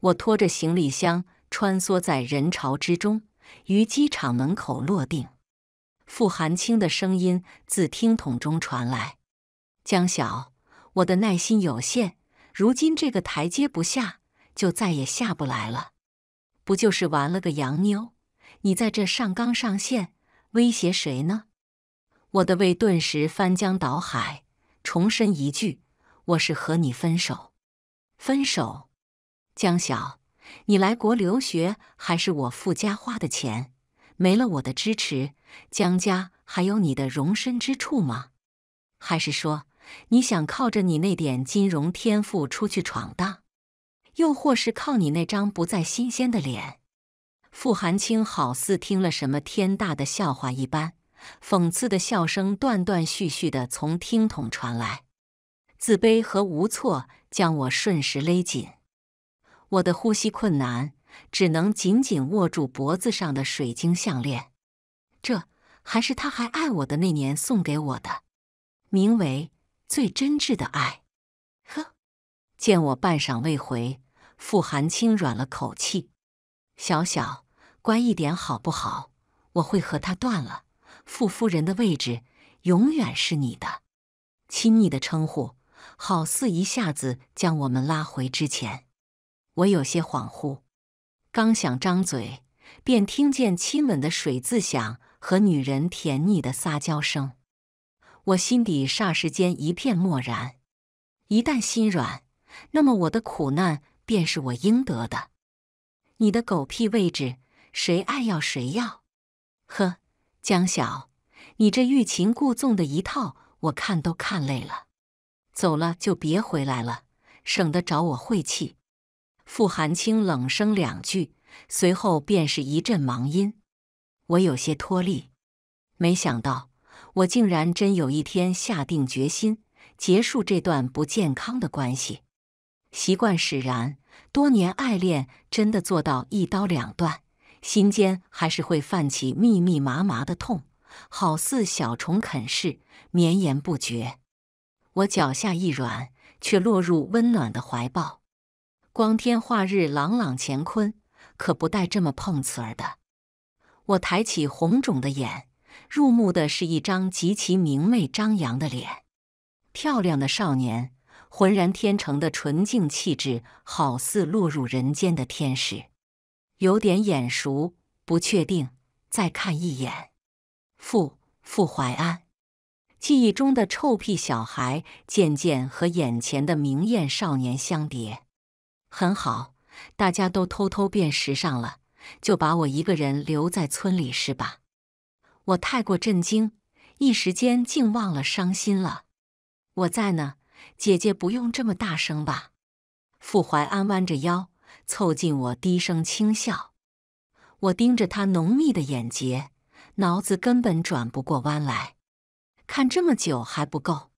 我拖着行李箱穿梭在人潮之中，于机场门口落定。傅寒青的声音自听筒中传来：“江晓，我的耐心有限，如今这个台阶不下，就再也下不来了。不就是玩了个洋妞？你在这上纲上线，威胁谁呢？”我的胃顿时翻江倒海。重申一句，我是和你分手，分手。江晓，你来国留学还是我傅家花的钱？没了我的支持，江家还有你的容身之处吗？还是说你想靠着你那点金融天赋出去闯荡，又或是靠你那张不再新鲜的脸？傅寒清好似听了什么天大的笑话一般，讽刺的笑声断断续续的从听筒传来，自卑和无措将我瞬时勒紧。我的呼吸困难，只能紧紧握住脖子上的水晶项链。这还是他还爱我的那年送给我的，名为“最真挚的爱”。呵，见我半晌未回，傅寒清软了口气：“小小，乖一点好不好？我会和他断了。傅夫人的位置永远是你的。”亲昵的称呼，好似一下子将我们拉回之前。我有些恍惚，刚想张嘴，便听见亲吻的水渍响和女人甜腻的撒娇声。我心底霎时间一片漠然。一旦心软，那么我的苦难便是我应得的。你的狗屁位置，谁爱要谁要。呵，江晓，你这欲擒故纵的一套，我看都看累了。走了就别回来了，省得找我晦气。傅寒清冷声两句，随后便是一阵忙音。我有些脱力，没想到我竟然真有一天下定决心结束这段不健康的关系。习惯使然，多年爱恋真的做到一刀两断，心间还是会泛起密密麻麻的痛，好似小虫啃噬，绵延不绝。我脚下一软，却落入温暖的怀抱。光天化日，朗朗乾坤，可不带这么碰瓷儿的。我抬起红肿的眼，入目的是一张极其明媚张扬的脸。漂亮的少年，浑然天成的纯净气质，好似落入人间的天使。有点眼熟，不确定，再看一眼。傅傅怀安，记忆中的臭屁小孩，渐渐和眼前的明艳少年相叠。很好，大家都偷偷变时尚了，就把我一个人留在村里是吧？我太过震惊，一时间竟忘了伤心了。我在呢，姐姐不用这么大声吧？傅怀安弯着腰凑近我，低声轻笑。我盯着他浓密的眼睫，脑子根本转不过弯来。看这么久还不够？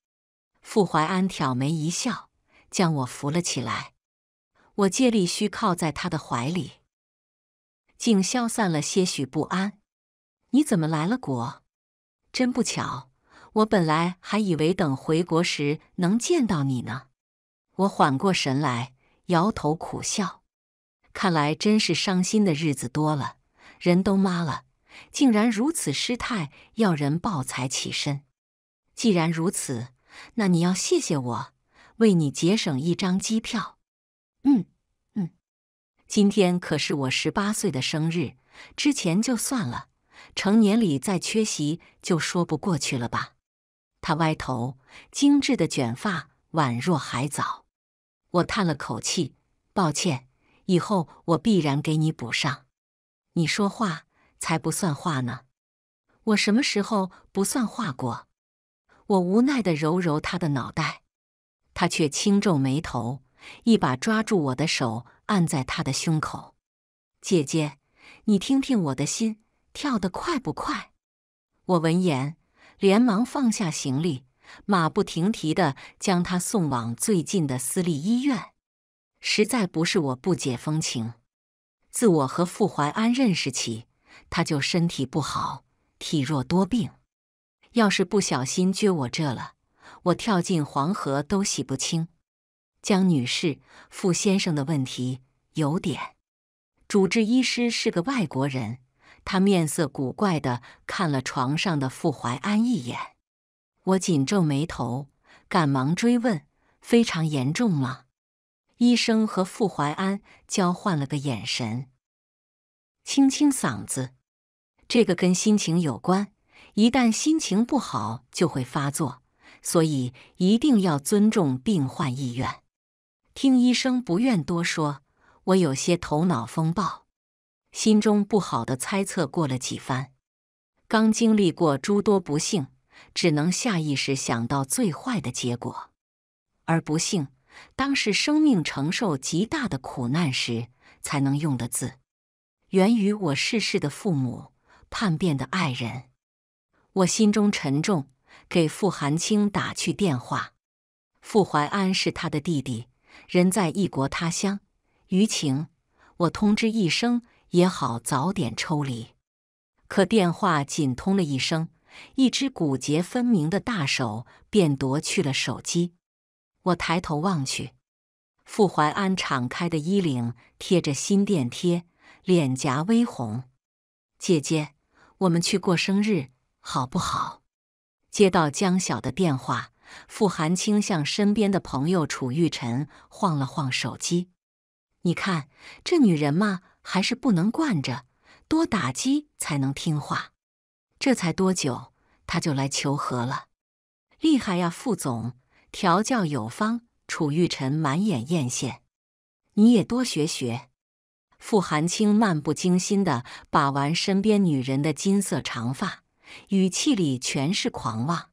傅怀安挑眉一笑，将我扶了起来。我借力虚靠在他的怀里，竟消散了些许不安。你怎么来了，国？真不巧，我本来还以为等回国时能见到你呢。我缓过神来，摇头苦笑。看来真是伤心的日子多了，人都麻了，竟然如此失态，要人抱才起身。既然如此，那你要谢谢我，为你节省一张机票。嗯嗯，今天可是我十八岁的生日，之前就算了，成年礼再缺席就说不过去了吧？他歪头，精致的卷发宛若海藻。我叹了口气，抱歉，以后我必然给你补上。你说话才不算话呢，我什么时候不算话过？我无奈的揉揉他的脑袋，他却轻皱眉头。一把抓住我的手，按在他的胸口。“姐姐，你听听我的心跳得快不快？”我闻言连忙放下行李，马不停蹄地将他送往最近的私立医院。实在不是我不解风情，自我和傅怀安认识起，他就身体不好，体弱多病。要是不小心撅我这了，我跳进黄河都洗不清。江女士、傅先生的问题有点。主治医师是个外国人，他面色古怪的看了床上的傅怀安一眼。我紧皱眉头，赶忙追问：“非常严重吗？”医生和傅怀安交换了个眼神，清清嗓子：“这个跟心情有关，一旦心情不好就会发作，所以一定要尊重病患意愿。”听医生不愿多说，我有些头脑风暴，心中不好的猜测过了几番。刚经历过诸多不幸，只能下意识想到最坏的结果。而不幸，当是生命承受极大的苦难时才能用的字。源于我逝世的父母，叛变的爱人，我心中沉重，给傅寒清打去电话。傅怀安是他的弟弟。人在异国他乡，余情我通知一声也好，早点抽离。可电话仅通了一声，一只骨节分明的大手便夺去了手机。我抬头望去，傅怀安敞开的衣领贴着心电贴，脸颊微红。姐姐，我们去过生日好不好？接到江晓的电话。傅寒清向身边的朋友楚玉辰晃了晃手机：“你看这女人嘛，还是不能惯着，多打击才能听话。这才多久，她就来求和了，厉害呀，傅总，调教有方。”楚玉辰满眼艳羡：“你也多学学。”傅寒清漫不经心的把玩身边女人的金色长发，语气里全是狂妄：“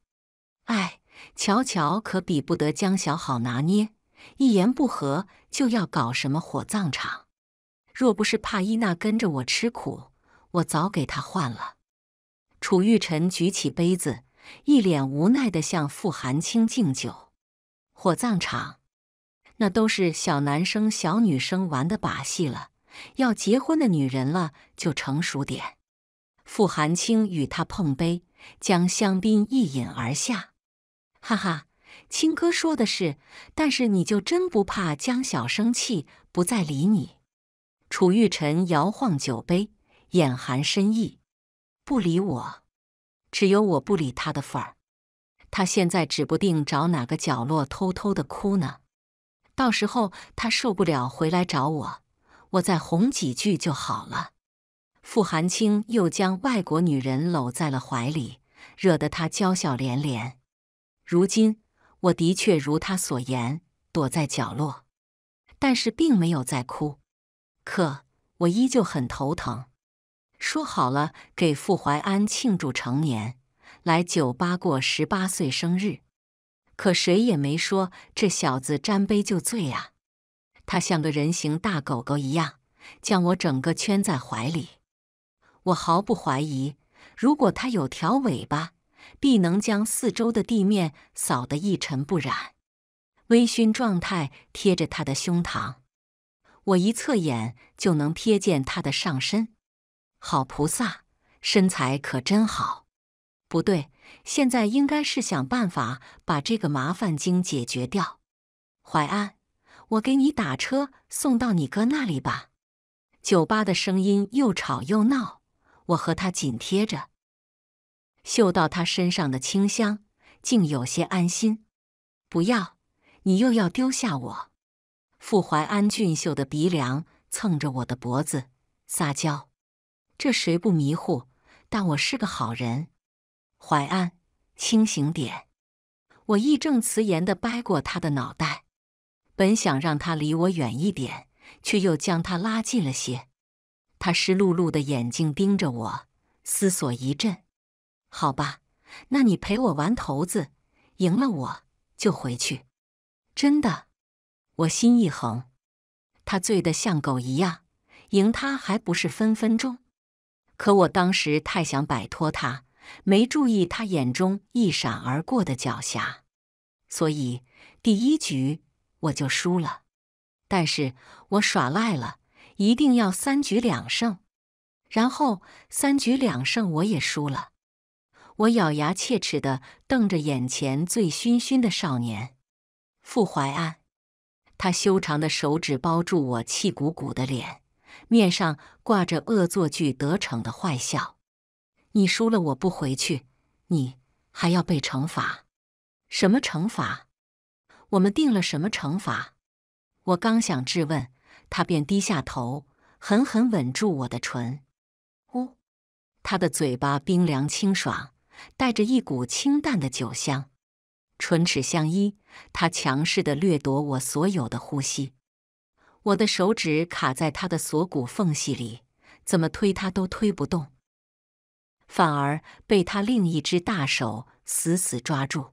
哎。”乔乔可比不得江小好拿捏，一言不合就要搞什么火葬场。若不是怕伊娜跟着我吃苦，我早给她换了。楚玉辰举起杯子，一脸无奈的向傅寒清敬酒。火葬场，那都是小男生小女生玩的把戏了。要结婚的女人了，就成熟点。傅寒清与他碰杯，将香槟一饮而下。哈哈，青哥说的是，但是你就真不怕江晓生气，不再理你？楚玉辰摇晃酒杯，眼含深意。不理我，只有我不理他的份儿。他现在指不定找哪个角落偷偷的哭呢，到时候他受不了，回来找我，我再哄几句就好了。傅寒青又将外国女人搂在了怀里，惹得他娇笑连连。如今，我的确如他所言躲在角落，但是并没有在哭。可我依旧很头疼。说好了给傅怀安庆祝成年，来酒吧过十八岁生日，可谁也没说这小子沾杯就醉啊。他像个人形大狗狗一样，将我整个圈在怀里。我毫不怀疑，如果他有条尾巴。必能将四周的地面扫得一尘不染。微醺状态贴着他的胸膛，我一侧眼就能瞥见他的上身。好菩萨，身材可真好。不对，现在应该是想办法把这个麻烦精解决掉。淮安，我给你打车送到你哥那里吧。酒吧的声音又吵又闹，我和他紧贴着。嗅到他身上的清香，竟有些安心。不要，你又要丢下我。傅怀安俊秀的鼻梁蹭着我的脖子，撒娇。这谁不迷糊？但我是个好人。怀安，清醒点！我义正辞严地掰过他的脑袋。本想让他离我远一点，却又将他拉近了些。他湿漉漉的眼睛盯着我，思索一阵。好吧，那你陪我玩骰子，赢了我就回去。真的，我心一横，他醉得像狗一样，赢他还不是分分钟。可我当时太想摆脱他，没注意他眼中一闪而过的狡黠，所以第一局我就输了。但是我耍赖了，一定要三局两胜。然后三局两胜我也输了。我咬牙切齿的瞪着眼前醉醺醺的少年傅怀安，他修长的手指包住我气鼓鼓的脸，面上挂着恶作剧得逞的坏笑。你输了，我不回去，你还要被惩罚？什么惩罚？我们定了什么惩罚？我刚想质问他，便低下头，狠狠吻住我的唇。呜，他的嘴巴冰凉清爽。带着一股清淡的酒香，唇齿相依，他强势地掠夺我所有的呼吸。我的手指卡在他的锁骨缝隙里，怎么推他都推不动，反而被他另一只大手死死抓住。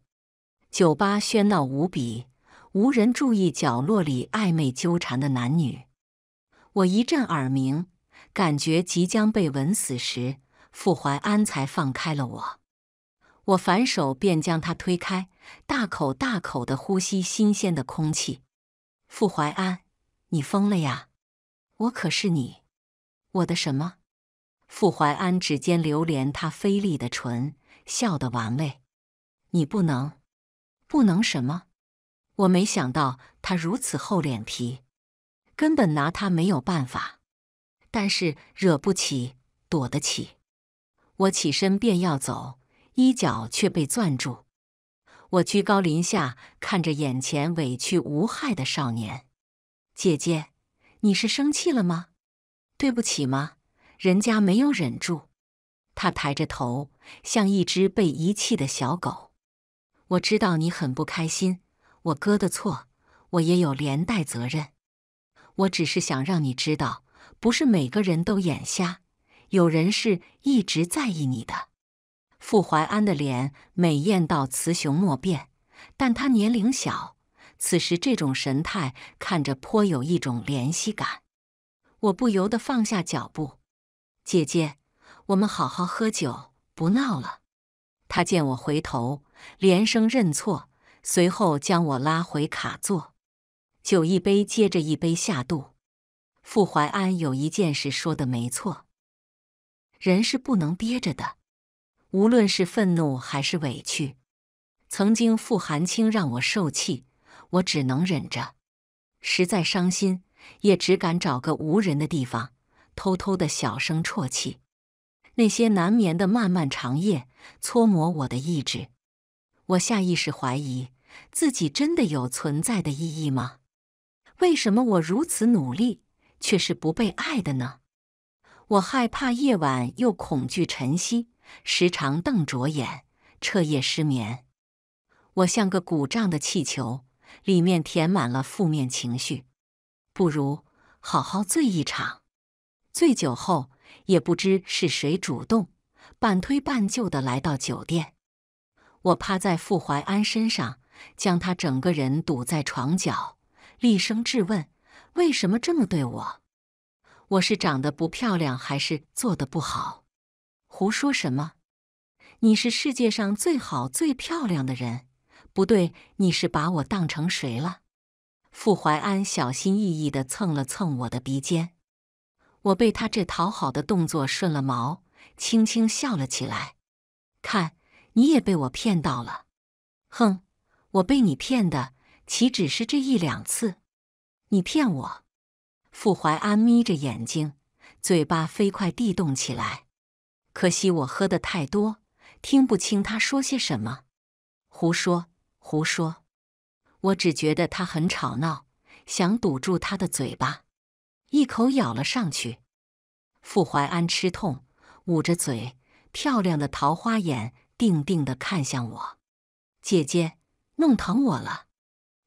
酒吧喧闹无比，无人注意角落里暧昧纠缠的男女。我一阵耳鸣，感觉即将被吻死时，傅怀安才放开了我。我反手便将他推开，大口大口的呼吸新鲜的空气。傅怀安，你疯了呀！我可是你，我的什么？傅怀安指尖流连他菲利的唇，笑得玩味。你不能，不能什么？我没想到他如此厚脸皮，根本拿他没有办法。但是惹不起，躲得起。我起身便要走。衣角却被攥住，我居高临下看着眼前委屈无害的少年。姐姐，你是生气了吗？对不起吗？人家没有忍住。他抬着头，像一只被遗弃的小狗。我知道你很不开心，我哥的错，我也有连带责任。我只是想让你知道，不是每个人都眼瞎，有人是一直在意你的。傅怀安的脸美艳到雌雄莫辨，但他年龄小，此时这种神态看着颇有一种怜惜感。我不由得放下脚步：“姐姐，我们好好喝酒，不闹了。”他见我回头，连声认错，随后将我拉回卡座。酒一杯接着一杯下肚。傅怀安有一件事说的没错，人是不能憋着的。无论是愤怒还是委屈，曾经傅寒清让我受气，我只能忍着；实在伤心，也只敢找个无人的地方，偷偷的小声啜泣。那些难眠的漫漫长夜，磋磨我的意志。我下意识怀疑，自己真的有存在的意义吗？为什么我如此努力，却是不被爱的呢？我害怕夜晚，又恐惧晨曦。时常瞪着眼，彻夜失眠。我像个鼓胀的气球，里面填满了负面情绪。不如好好醉一场。醉酒后，也不知是谁主动，半推半就的来到酒店。我趴在傅怀安身上，将他整个人堵在床角，厉声质问：“为什么这么对我？我是长得不漂亮，还是做的不好？”胡说什么？你是世界上最好、最漂亮的人？不对，你是把我当成谁了？傅怀安小心翼翼的蹭了蹭我的鼻尖，我被他这讨好的动作顺了毛，轻轻笑了起来。看，你也被我骗到了。哼，我被你骗的岂止是这一两次？你骗我？傅怀安眯着眼睛，嘴巴飞快地动起来。可惜我喝的太多，听不清他说些什么。胡说胡说！我只觉得他很吵闹，想堵住他的嘴巴，一口咬了上去。傅怀安吃痛，捂着嘴，漂亮的桃花眼定定的看向我：“姐姐，弄疼我了，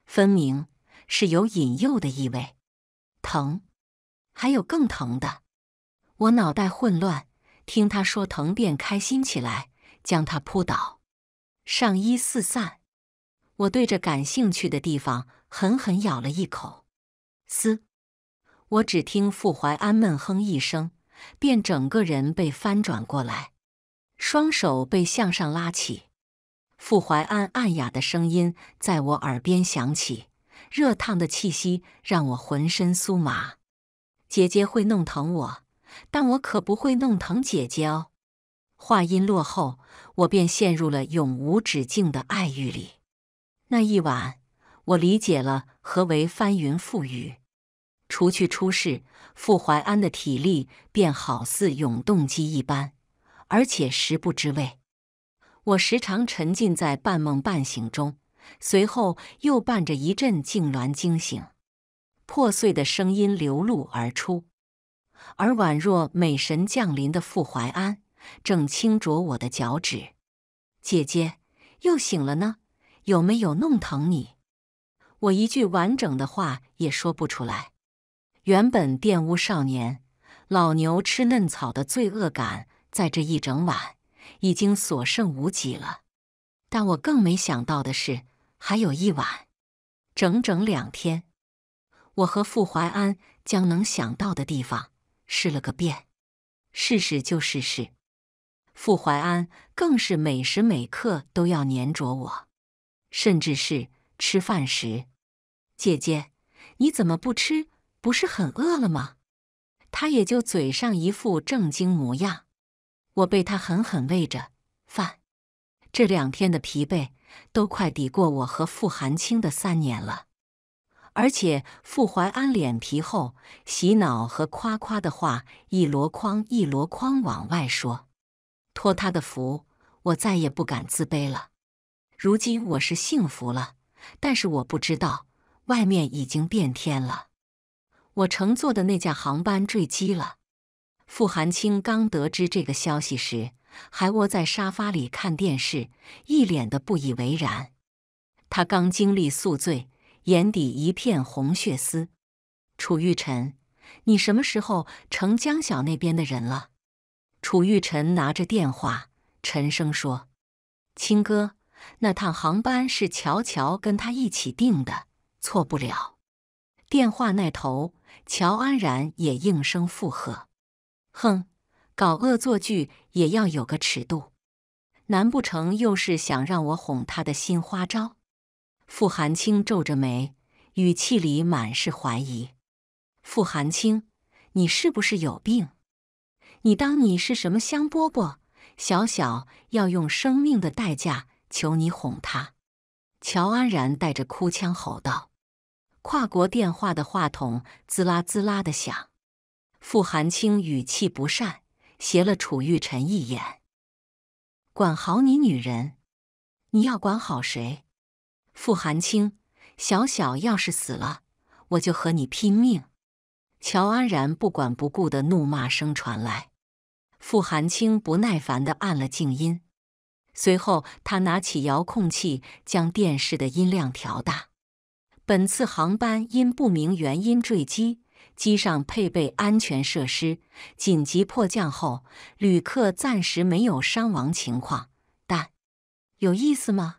分明是有引诱的意味。”疼，还有更疼的。我脑袋混乱。听他说疼，便开心起来，将他扑倒，上衣四散。我对着感兴趣的地方狠狠咬了一口，嘶！我只听傅怀安闷哼一声，便整个人被翻转过来，双手被向上拉起。傅怀安暗哑的声音在我耳边响起，热烫的气息让我浑身酥麻。姐姐会弄疼我。但我可不会弄疼姐姐哦。话音落后，我便陷入了永无止境的爱欲里。那一晚，我理解了何为翻云覆雨。除去出事，傅怀安的体力便好似永动机一般，而且食不知味。我时常沉浸在半梦半醒中，随后又伴着一阵痉挛惊醒，破碎的声音流露而出。而宛若美神降临的傅怀安正轻啄我的脚趾，姐姐又醒了呢？有没有弄疼你？我一句完整的话也说不出来。原本玷污少年、老牛吃嫩草的罪恶感，在这一整晚已经所剩无几了。但我更没想到的是，还有一晚，整整两天，我和傅怀安将能想到的地方。试了个遍，试试就试试。傅怀安更是每时每刻都要粘着我，甚至是吃饭时，姐姐你怎么不吃？不是很饿了吗？他也就嘴上一副正经模样，我被他狠狠喂着饭。这两天的疲惫都快抵过我和傅寒青的三年了。而且傅怀安脸皮厚，洗脑和夸夸的话一箩筐一箩筐往外说。托他的福，我再也不敢自卑了。如今我是幸福了，但是我不知道外面已经变天了。我乘坐的那架航班坠机了。傅寒清刚得知这个消息时，还窝在沙发里看电视，一脸的不以为然。他刚经历宿醉。眼底一片红血丝，楚玉辰，你什么时候成江晓那边的人了？楚玉辰拿着电话，沉声说：“青哥，那趟航班是乔乔跟他一起订的，错不了。”电话那头，乔安然也应声附和：“哼，搞恶作剧也要有个尺度，难不成又是想让我哄他的新花招？”傅寒清皱着眉，语气里满是怀疑：“傅寒清，你是不是有病？你当你是什么香饽饽？小小要用生命的代价求你哄他？”乔安然带着哭腔吼道：“跨国电话的话筒滋啦滋啦的响。”傅寒清语气不善，斜了楚玉辰一眼：“管好你女人，你要管好谁？”傅寒清，小小要是死了，我就和你拼命！乔安然不管不顾的怒骂声传来，傅寒清不耐烦的按了静音，随后他拿起遥控器将电视的音量调大。本次航班因不明原因坠机，机上配备安全设施，紧急迫降后，旅客暂时没有伤亡情况，但有意思吗？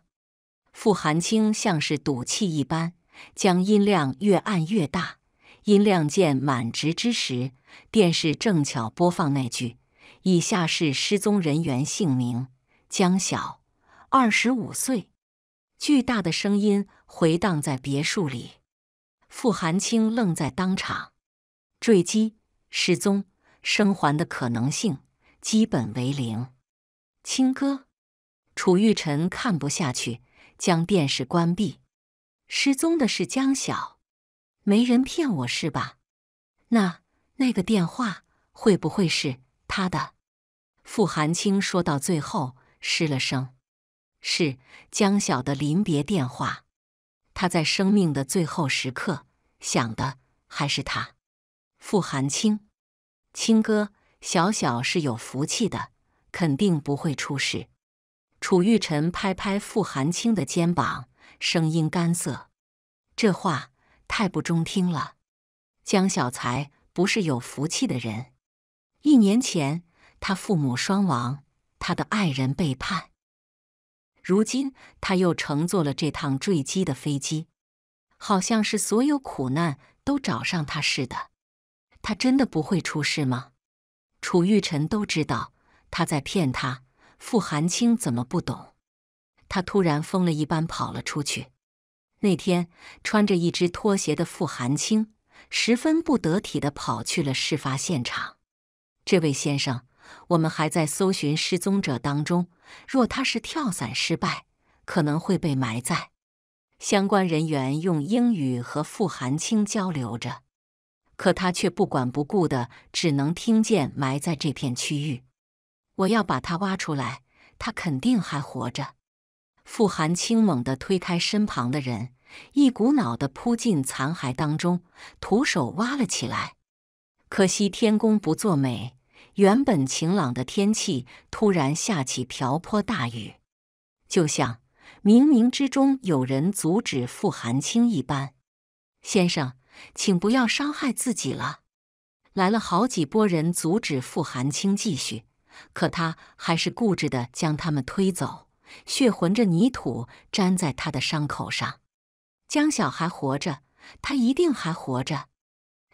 傅寒清像是赌气一般，将音量越按越大。音量键满值之时，电视正巧播放那句：“以下是失踪人员姓名：江晓，二十五岁。”巨大的声音回荡在别墅里，傅寒清愣在当场。坠机、失踪、生还的可能性基本为零。青哥，楚玉辰看不下去。将电视关闭。失踪的是江晓，没人骗我是吧？那那个电话会不会是他的？傅寒清说到最后失了声。是江晓的临别电话，他在生命的最后时刻想的还是他。傅寒清，清哥，小小是有福气的，肯定不会出事。楚玉辰拍拍傅寒青的肩膀，声音干涩：“这话太不中听了。江小才不是有福气的人。一年前，他父母双亡，他的爱人背叛。如今，他又乘坐了这趟坠机的飞机，好像是所有苦难都找上他似的。他真的不会出事吗？楚玉辰都知道他在骗他。”傅寒清怎么不懂？他突然疯了一般跑了出去。那天穿着一只拖鞋的傅寒清十分不得体的跑去了事发现场。这位先生，我们还在搜寻失踪者当中。若他是跳伞失败，可能会被埋在。相关人员用英语和傅寒清交流着，可他却不管不顾的，只能听见埋在这片区域。我要把他挖出来，他肯定还活着。傅寒青猛地推开身旁的人，一股脑的扑进残骸当中，徒手挖了起来。可惜天公不作美，原本晴朗的天气突然下起瓢泼大雨，就像冥冥之中有人阻止傅寒青一般。先生，请不要伤害自己了。来了好几波人阻止傅寒青继续。可他还是固执地将他们推走，血混着泥土粘在他的伤口上。江晓还活着，他一定还活着。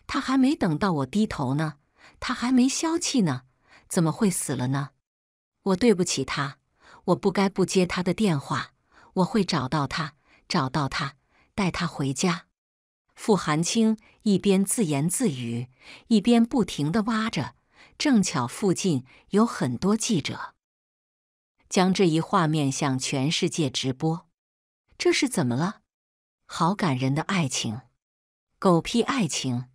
他还没等到我低头呢，他还没消气呢，怎么会死了呢？我对不起他，我不该不接他的电话。我会找到他，找到他，带他回家。傅寒清一边自言自语，一边不停地挖着。正巧附近有很多记者，将这一画面向全世界直播。这是怎么了？好感人的爱情，狗屁爱情！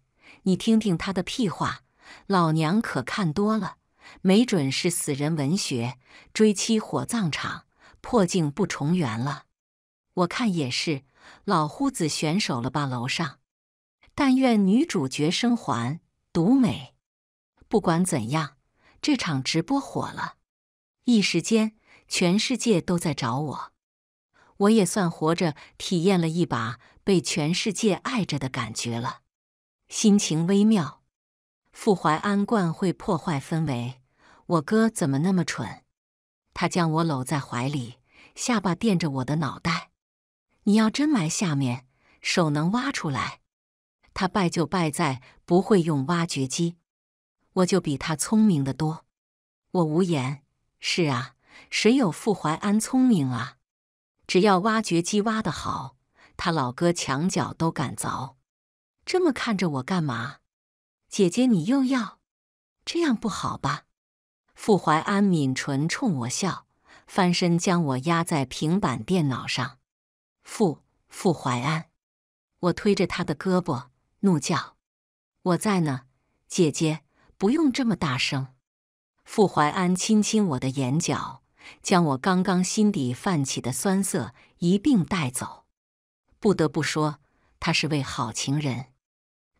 你听听他的屁话，老娘可看多了，没准是死人文学，追妻火葬场，破镜不重圆了。我看也是，老夫子选手了吧？楼上，但愿女主角生还，独美。不管怎样，这场直播火了，一时间全世界都在找我，我也算活着体验了一把被全世界爱着的感觉了，心情微妙。傅怀安惯会破坏氛围，我哥怎么那么蠢？他将我搂在怀里，下巴垫着我的脑袋。你要真埋下面，手能挖出来。他败就败在不会用挖掘机。我就比他聪明的多，我无言。是啊，谁有傅怀安聪明啊？只要挖掘机挖的好，他老哥墙角都敢凿。这么看着我干嘛？姐姐，你又要这样不好吧？傅怀安抿唇冲我笑，翻身将我压在平板电脑上。傅傅怀安，我推着他的胳膊怒叫：“我在呢，姐姐。”不用这么大声。傅怀安亲亲我的眼角，将我刚刚心底泛起的酸涩一并带走。不得不说，他是位好情人，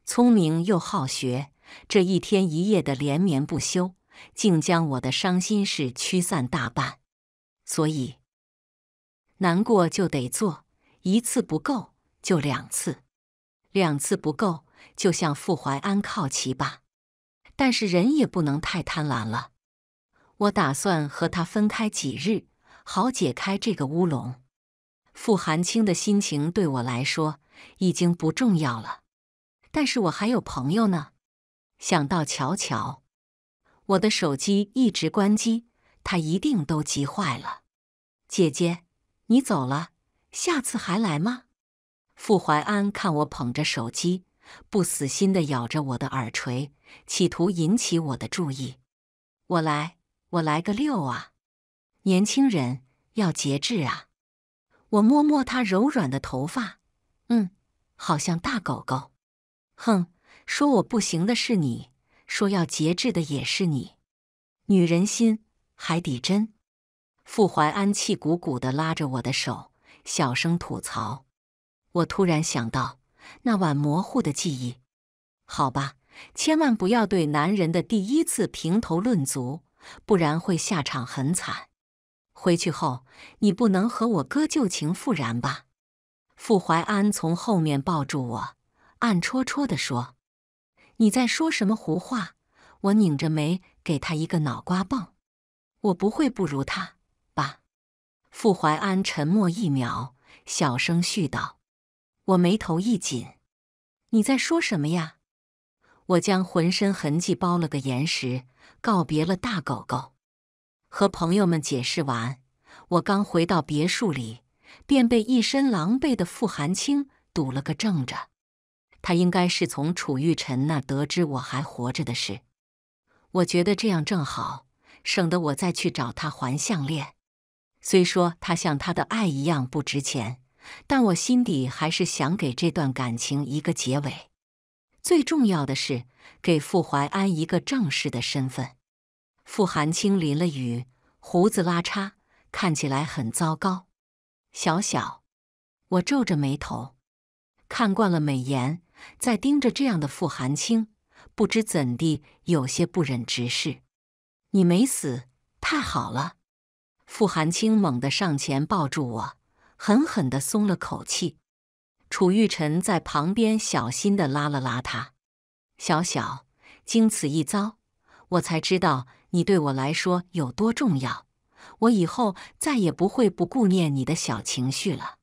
聪明又好学。这一天一夜的连绵不休，竟将我的伤心事驱散大半。所以，难过就得做一次不够就两次，两次不够就向傅怀安靠齐吧。但是人也不能太贪婪了。我打算和他分开几日，好解开这个乌龙。傅寒清的心情对我来说已经不重要了。但是我还有朋友呢。想到乔乔，我的手机一直关机，他一定都急坏了。姐姐，你走了，下次还来吗？傅怀安看我捧着手机。不死心地咬着我的耳垂，企图引起我的注意。我来，我来个六啊！年轻人要节制啊！我摸摸他柔软的头发，嗯，好像大狗狗。哼，说我不行的是你，说要节制的也是你。女人心，海底针。傅怀安气鼓鼓地拉着我的手，小声吐槽。我突然想到。那晚模糊的记忆，好吧，千万不要对男人的第一次评头论足，不然会下场很惨。回去后，你不能和我哥旧情复燃吧？傅怀安从后面抱住我，暗戳戳的说：“你在说什么胡话？”我拧着眉给他一个脑瓜蹦：“我不会不如他吧？傅怀安沉默一秒，小声絮叨。我眉头一紧，你在说什么呀？我将浑身痕迹包了个严实，告别了大狗狗，和朋友们解释完，我刚回到别墅里，便被一身狼狈的傅寒清堵了个正着。他应该是从楚玉辰那得知我还活着的事。我觉得这样正好，省得我再去找他还项链。虽说他像他的爱一样不值钱。但我心底还是想给这段感情一个结尾，最重要的是给傅怀安一个正式的身份。傅寒清淋了雨，胡子拉碴，看起来很糟糕。小小，我皱着眉头，看惯了美颜，在盯着这样的傅寒清，不知怎地有些不忍直视。你没死，太好了！傅寒清猛地上前抱住我。狠狠的松了口气，楚玉辰在旁边小心的拉了拉他。小小，经此一遭，我才知道你对我来说有多重要。我以后再也不会不顾念你的小情绪了。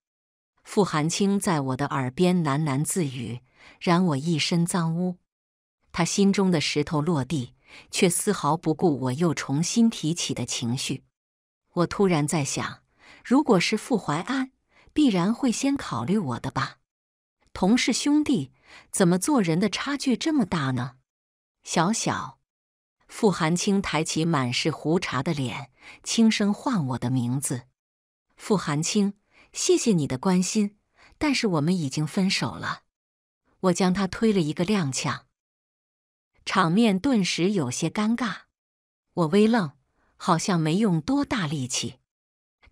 傅寒清在我的耳边喃喃自语，染我一身脏污。他心中的石头落地，却丝毫不顾我又重新提起的情绪。我突然在想。如果是傅怀安，必然会先考虑我的吧？同是兄弟，怎么做人的差距这么大呢？小小，傅寒清抬起满是胡茬的脸，轻声唤我的名字。傅寒清，谢谢你的关心，但是我们已经分手了。我将他推了一个踉跄，场面顿时有些尴尬。我微愣，好像没用多大力气。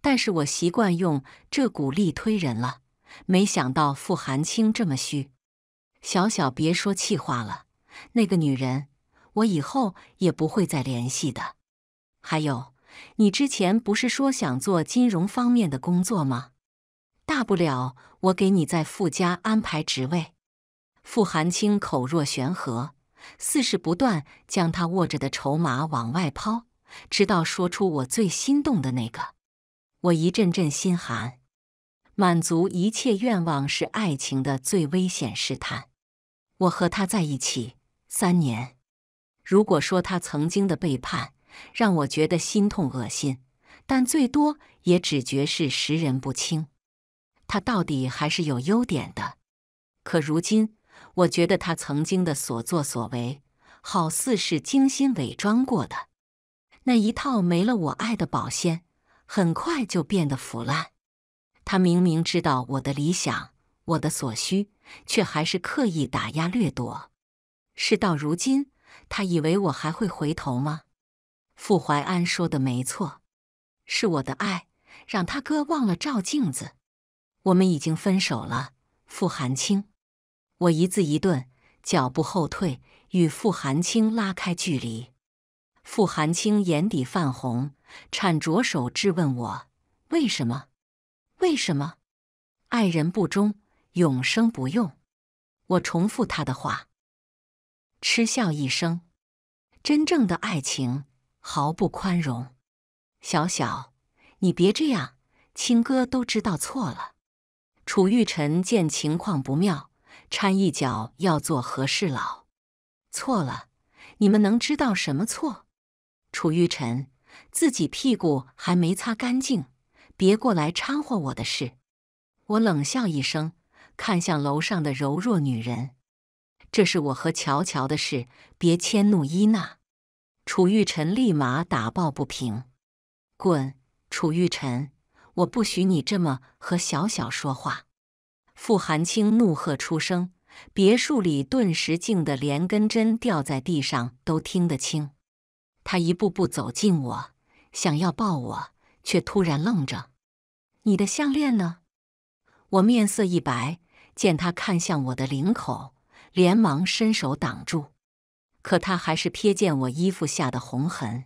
但是我习惯用这股力推人了，没想到傅寒清这么虚。小小，别说气话了。那个女人，我以后也不会再联系的。还有，你之前不是说想做金融方面的工作吗？大不了我给你在傅家安排职位。傅寒清口若悬河，似是不断将他握着的筹码往外抛，直到说出我最心动的那个。我一阵阵心寒，满足一切愿望是爱情的最危险试探。我和他在一起三年，如果说他曾经的背叛让我觉得心痛恶心，但最多也只觉是识人不清。他到底还是有优点的。可如今，我觉得他曾经的所作所为，好似是精心伪装过的那一套没了我爱的保鲜。很快就变得腐烂。他明明知道我的理想，我的所需，却还是刻意打压掠夺。事到如今，他以为我还会回头吗？傅怀安说的没错，是我的爱让他哥忘了照镜子。我们已经分手了，傅寒清。我一字一顿，脚步后退，与傅寒清拉开距离。傅寒清眼底泛红。颤着手质问我：“为什么？为什么？爱人不忠，永生不用。”我重复他的话，嗤笑一声：“真正的爱情毫不宽容。”小小，你别这样，亲哥都知道错了。楚玉辰见情况不妙，掺一脚要做和事佬：“错了，你们能知道什么错？”楚玉辰。自己屁股还没擦干净，别过来掺和我的事！我冷笑一声，看向楼上的柔弱女人：“这是我和乔乔的事，别迁怒伊娜。”楚玉辰立马打抱不平：“滚！”楚玉辰，我不许你这么和小小说话！”傅寒清怒喝出声，别墅里顿时静得连根针掉在地上都听得清。他一步步走近我。想要抱我，却突然愣着。你的项链呢？我面色一白，见他看向我的领口，连忙伸手挡住。可他还是瞥见我衣服下的红痕。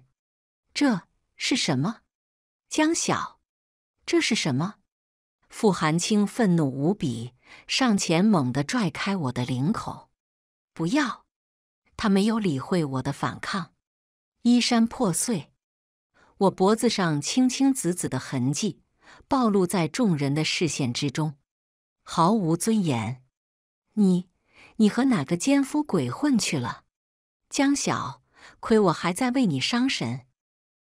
这是什么？江晓，这是什么？傅寒清愤怒无比，上前猛地拽开我的领口。不要！他没有理会我的反抗，衣衫破碎。我脖子上青青紫紫的痕迹暴露在众人的视线之中，毫无尊严。你，你和哪个奸夫鬼混去了？江晓，亏我还在为你伤神。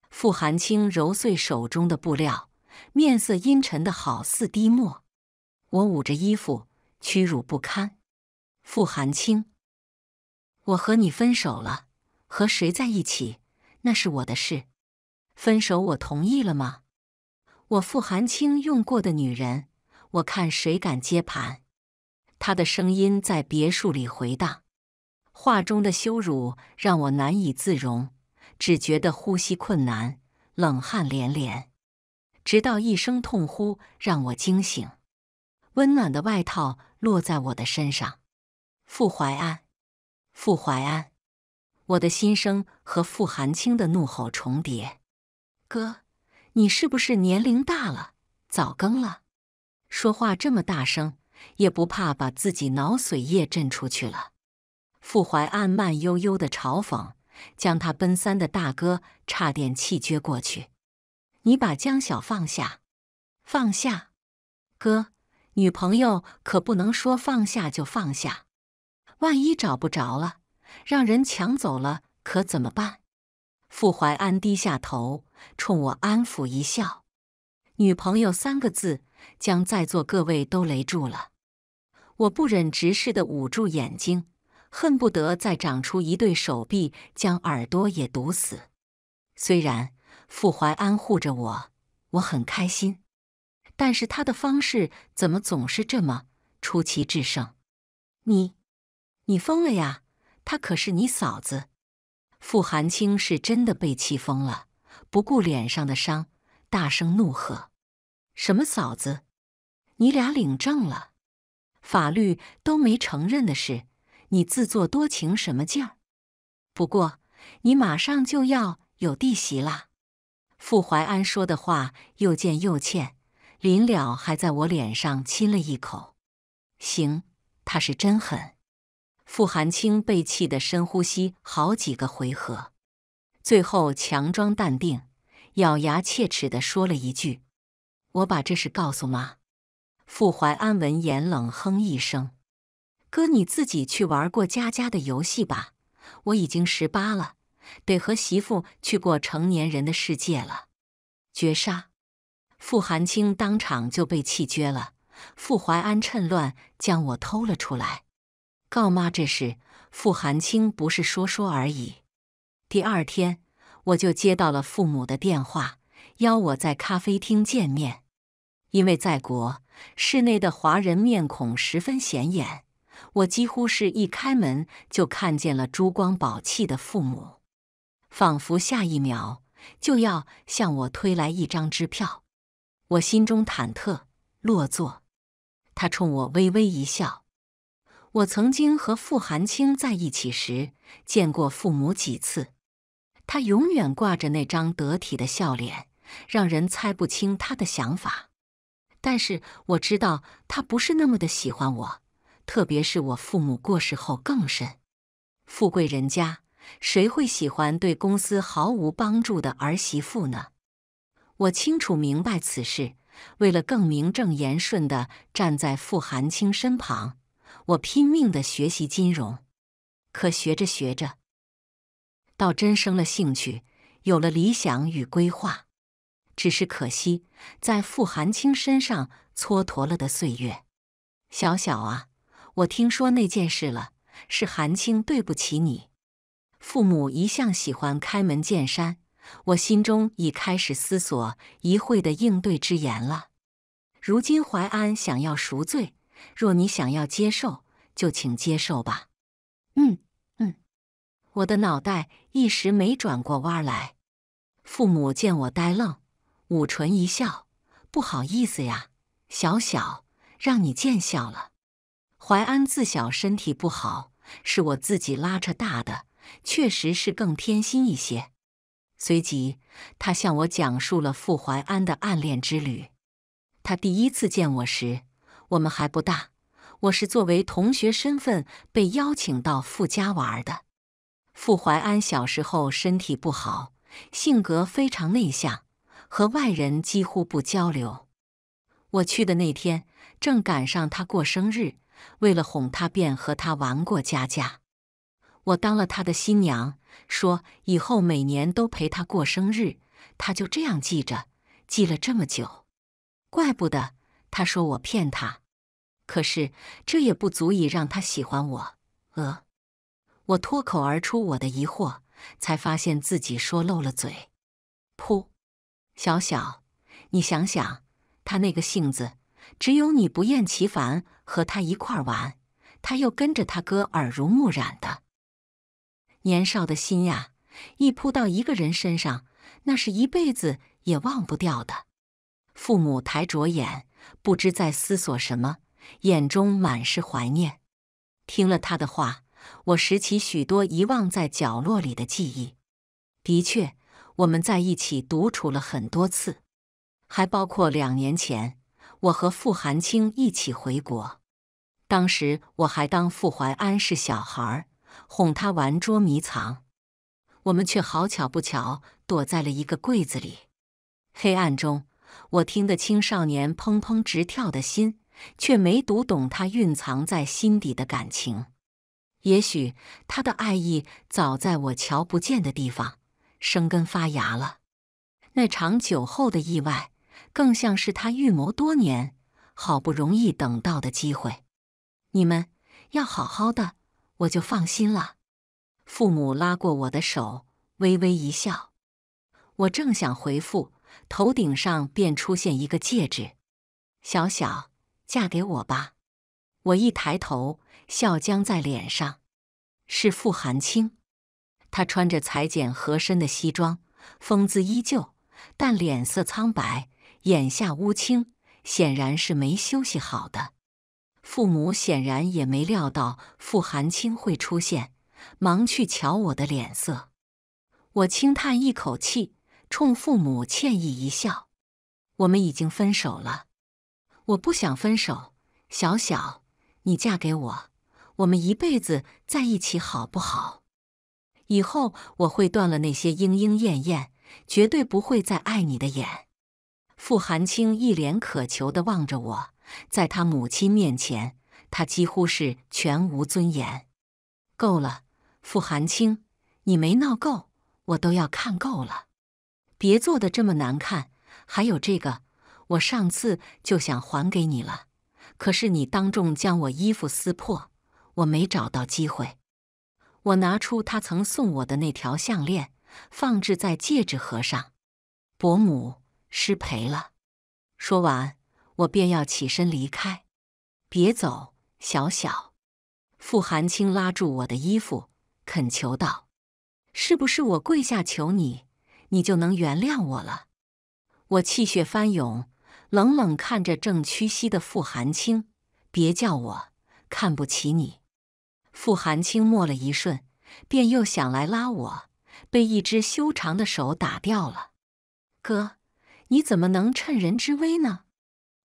傅寒清揉碎手中的布料，面色阴沉的好似滴墨。我捂着衣服，屈辱不堪。傅寒清，我和你分手了，和谁在一起那是我的事。分手，我同意了吗？我傅寒清用过的女人，我看谁敢接盘！他的声音在别墅里回荡，话中的羞辱让我难以自容，只觉得呼吸困难，冷汗连连。直到一声痛呼让我惊醒，温暖的外套落在我的身上。傅怀安，傅怀安，我的心声和傅寒清的怒吼重叠。哥，你是不是年龄大了，早更了？说话这么大声，也不怕把自己脑髓液震出去了？傅怀安慢悠悠的嘲讽，将他奔三的大哥差点气撅过去。你把江晓放下，放下。哥，女朋友可不能说放下就放下，万一找不着了，让人抢走了，可怎么办？傅怀安低下头，冲我安抚一笑，“女朋友”三个字，将在座各位都雷住了。我不忍直视的捂住眼睛，恨不得再长出一对手臂，将耳朵也堵死。虽然傅怀安护着我，我很开心，但是他的方式怎么总是这么出奇制胜？你，你疯了呀！她可是你嫂子。傅寒清是真的被气疯了，不顾脸上的伤，大声怒喝：“什么嫂子？你俩领证了？法律都没承认的事，你自作多情什么劲儿？”不过，你马上就要有弟媳啦。傅怀安说的话又贱又欠，临了还在我脸上亲了一口。行，他是真狠。傅寒清被气得深呼吸好几个回合，最后强装淡定，咬牙切齿的说了一句：“我把这事告诉妈。”傅怀安闻言冷哼一声：“哥，你自己去玩过家家的游戏吧，我已经十八了，得和媳妇去过成年人的世界了。”绝杀！傅寒清当场就被气撅了。傅怀安趁乱将我偷了出来。告妈这事，傅寒清不是说说而已。第二天，我就接到了父母的电话，邀我在咖啡厅见面。因为在国室内的华人面孔十分显眼，我几乎是一开门就看见了珠光宝气的父母，仿佛下一秒就要向我推来一张支票。我心中忐忑，落座。他冲我微微一笑。我曾经和傅寒青在一起时，见过父母几次。他永远挂着那张得体的笑脸，让人猜不清他的想法。但是我知道他不是那么的喜欢我，特别是我父母过世后更甚。富贵人家谁会喜欢对公司毫无帮助的儿媳妇呢？我清楚明白此事，为了更名正言顺地站在傅寒青身旁。我拼命的学习金融，可学着学着，倒真生了兴趣，有了理想与规划。只是可惜，在傅寒清身上蹉跎了的岁月。小小啊，我听说那件事了，是寒清对不起你。父母一向喜欢开门见山，我心中已开始思索一会的应对之言了。如今淮安想要赎罪。若你想要接受，就请接受吧。嗯嗯，我的脑袋一时没转过弯来。父母见我呆愣，捂唇一笑：“不好意思呀，小小，让你见笑了。”淮安自小身体不好，是我自己拉扯大的，确实是更偏心一些。随即，他向我讲述了傅怀安的暗恋之旅。他第一次见我时。我们还不大，我是作为同学身份被邀请到傅家玩的。傅怀安小时候身体不好，性格非常内向，和外人几乎不交流。我去的那天正赶上他过生日，为了哄他，便和他玩过家家。我当了他的新娘，说以后每年都陪他过生日，他就这样记着，记了这么久，怪不得。他说我骗他，可是这也不足以让他喜欢我。呃，我脱口而出我的疑惑，才发现自己说漏了嘴。噗！小小，你想想，他那个性子，只有你不厌其烦和他一块玩，他又跟着他哥耳濡目染的，年少的心呀，一扑到一个人身上，那是一辈子也忘不掉的。父母抬着眼。不知在思索什么，眼中满是怀念。听了他的话，我拾起许多遗忘在角落里的记忆。的确，我们在一起独处了很多次，还包括两年前我和傅寒青一起回国。当时我还当傅怀安是小孩哄他玩捉迷藏，我们却好巧不巧躲在了一个柜子里，黑暗中。我听得青少年砰砰直跳的心，却没读懂他蕴藏在心底的感情。也许他的爱意早在我瞧不见的地方生根发芽了。那场酒后的意外，更像是他预谋多年、好不容易等到的机会。你们要好好的，我就放心了。父母拉过我的手，微微一笑。我正想回复。头顶上便出现一个戒指，小小，嫁给我吧！我一抬头，笑僵在脸上，是傅寒清。他穿着裁剪合身的西装，风姿依旧，但脸色苍白，眼下乌青，显然是没休息好的。父母显然也没料到傅寒清会出现，忙去瞧我的脸色。我轻叹一口气。冲父母歉意一笑，我们已经分手了。我不想分手，小小，你嫁给我，我们一辈子在一起好不好？以后我会断了那些莺莺燕燕，绝对不会再爱你的眼。傅寒清一脸渴求的望着我，在他母亲面前，他几乎是全无尊严。够了，傅寒清，你没闹够，我都要看够了。别做的这么难看。还有这个，我上次就想还给你了，可是你当众将我衣服撕破，我没找到机会。我拿出他曾送我的那条项链，放置在戒指盒上。伯母，失陪了。说完，我便要起身离开。别走，小小。傅寒清拉住我的衣服，恳求道：“是不是我跪下求你？”你就能原谅我了？我气血翻涌，冷冷看着正屈膝的傅寒清。别叫我，看不起你。傅寒清默了一瞬，便又想来拉我，被一只修长的手打掉了。哥，你怎么能趁人之危呢？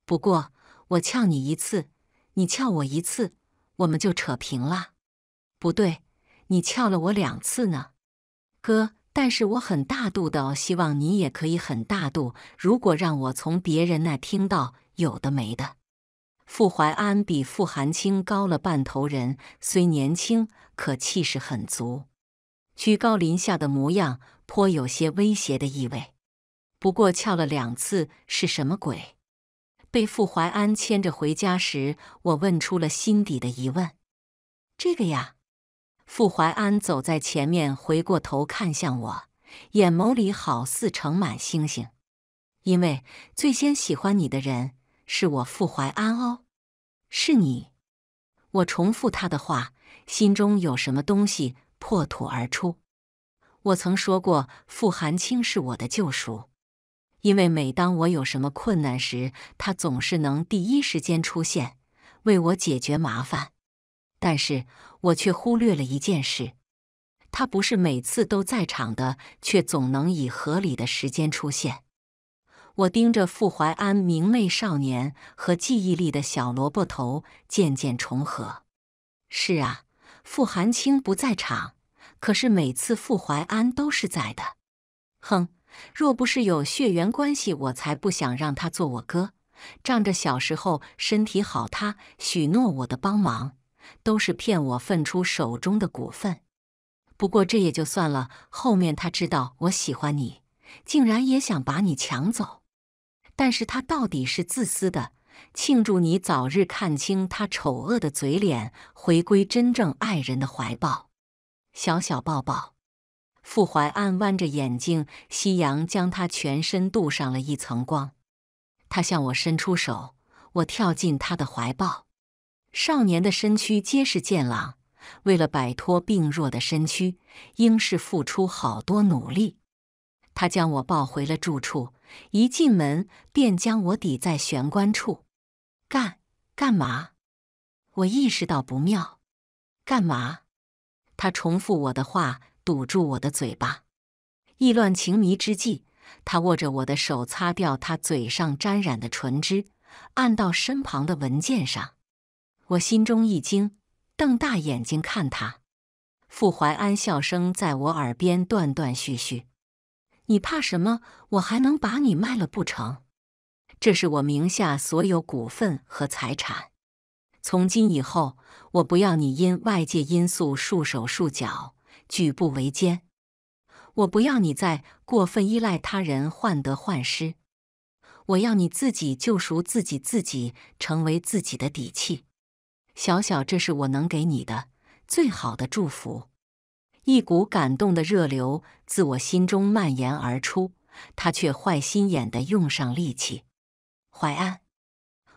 不过我撬你一次，你撬我一次，我们就扯平了。不对，你撬了我两次呢。哥。但是我很大度的，希望你也可以很大度。如果让我从别人那听到有的没的，傅怀安比傅寒清高了半头人，虽年轻，可气势很足，居高临下的模样颇有些威胁的意味。不过翘了两次是什么鬼？被傅怀安牵着回家时，我问出了心底的疑问：这个呀。傅怀安走在前面，回过头看向我，眼眸里好似盛满星星。因为最先喜欢你的人是我傅怀安哦，是你。我重复他的话，心中有什么东西破土而出。我曾说过，傅寒清是我的救赎，因为每当我有什么困难时，他总是能第一时间出现，为我解决麻烦。但是我却忽略了一件事，他不是每次都在场的，却总能以合理的时间出现。我盯着傅怀安明媚少年和记忆里的小萝卜头渐渐重合。是啊，傅寒清不在场，可是每次傅怀安都是在的。哼，若不是有血缘关系，我才不想让他做我哥。仗着小时候身体好，他许诺我的帮忙。都是骗我分出手中的股份，不过这也就算了。后面他知道我喜欢你，竟然也想把你抢走。但是他到底是自私的，庆祝你早日看清他丑恶的嘴脸，回归真正爱人的怀抱。小小抱抱，傅怀安弯着眼睛，夕阳将他全身镀上了一层光。他向我伸出手，我跳进他的怀抱。少年的身躯皆是健朗，为了摆脱病弱的身躯，应是付出好多努力。他将我抱回了住处，一进门便将我抵在玄关处，干干嘛？我意识到不妙，干嘛？他重复我的话，堵住我的嘴巴。意乱情迷之际，他握着我的手，擦掉他嘴上沾染的唇脂，按到身旁的文件上。我心中一惊，瞪大眼睛看他。傅怀安笑声在我耳边断断续续：“你怕什么？我还能把你卖了不成？这是我名下所有股份和财产。从今以后，我不要你因外界因素束手束脚、举步维艰。我不要你再过分依赖他人、患得患失。我要你自己救赎自己，自己成为自己的底气。”小小，这是我能给你的最好的祝福。一股感动的热流自我心中蔓延而出，他却坏心眼的用上力气。淮安，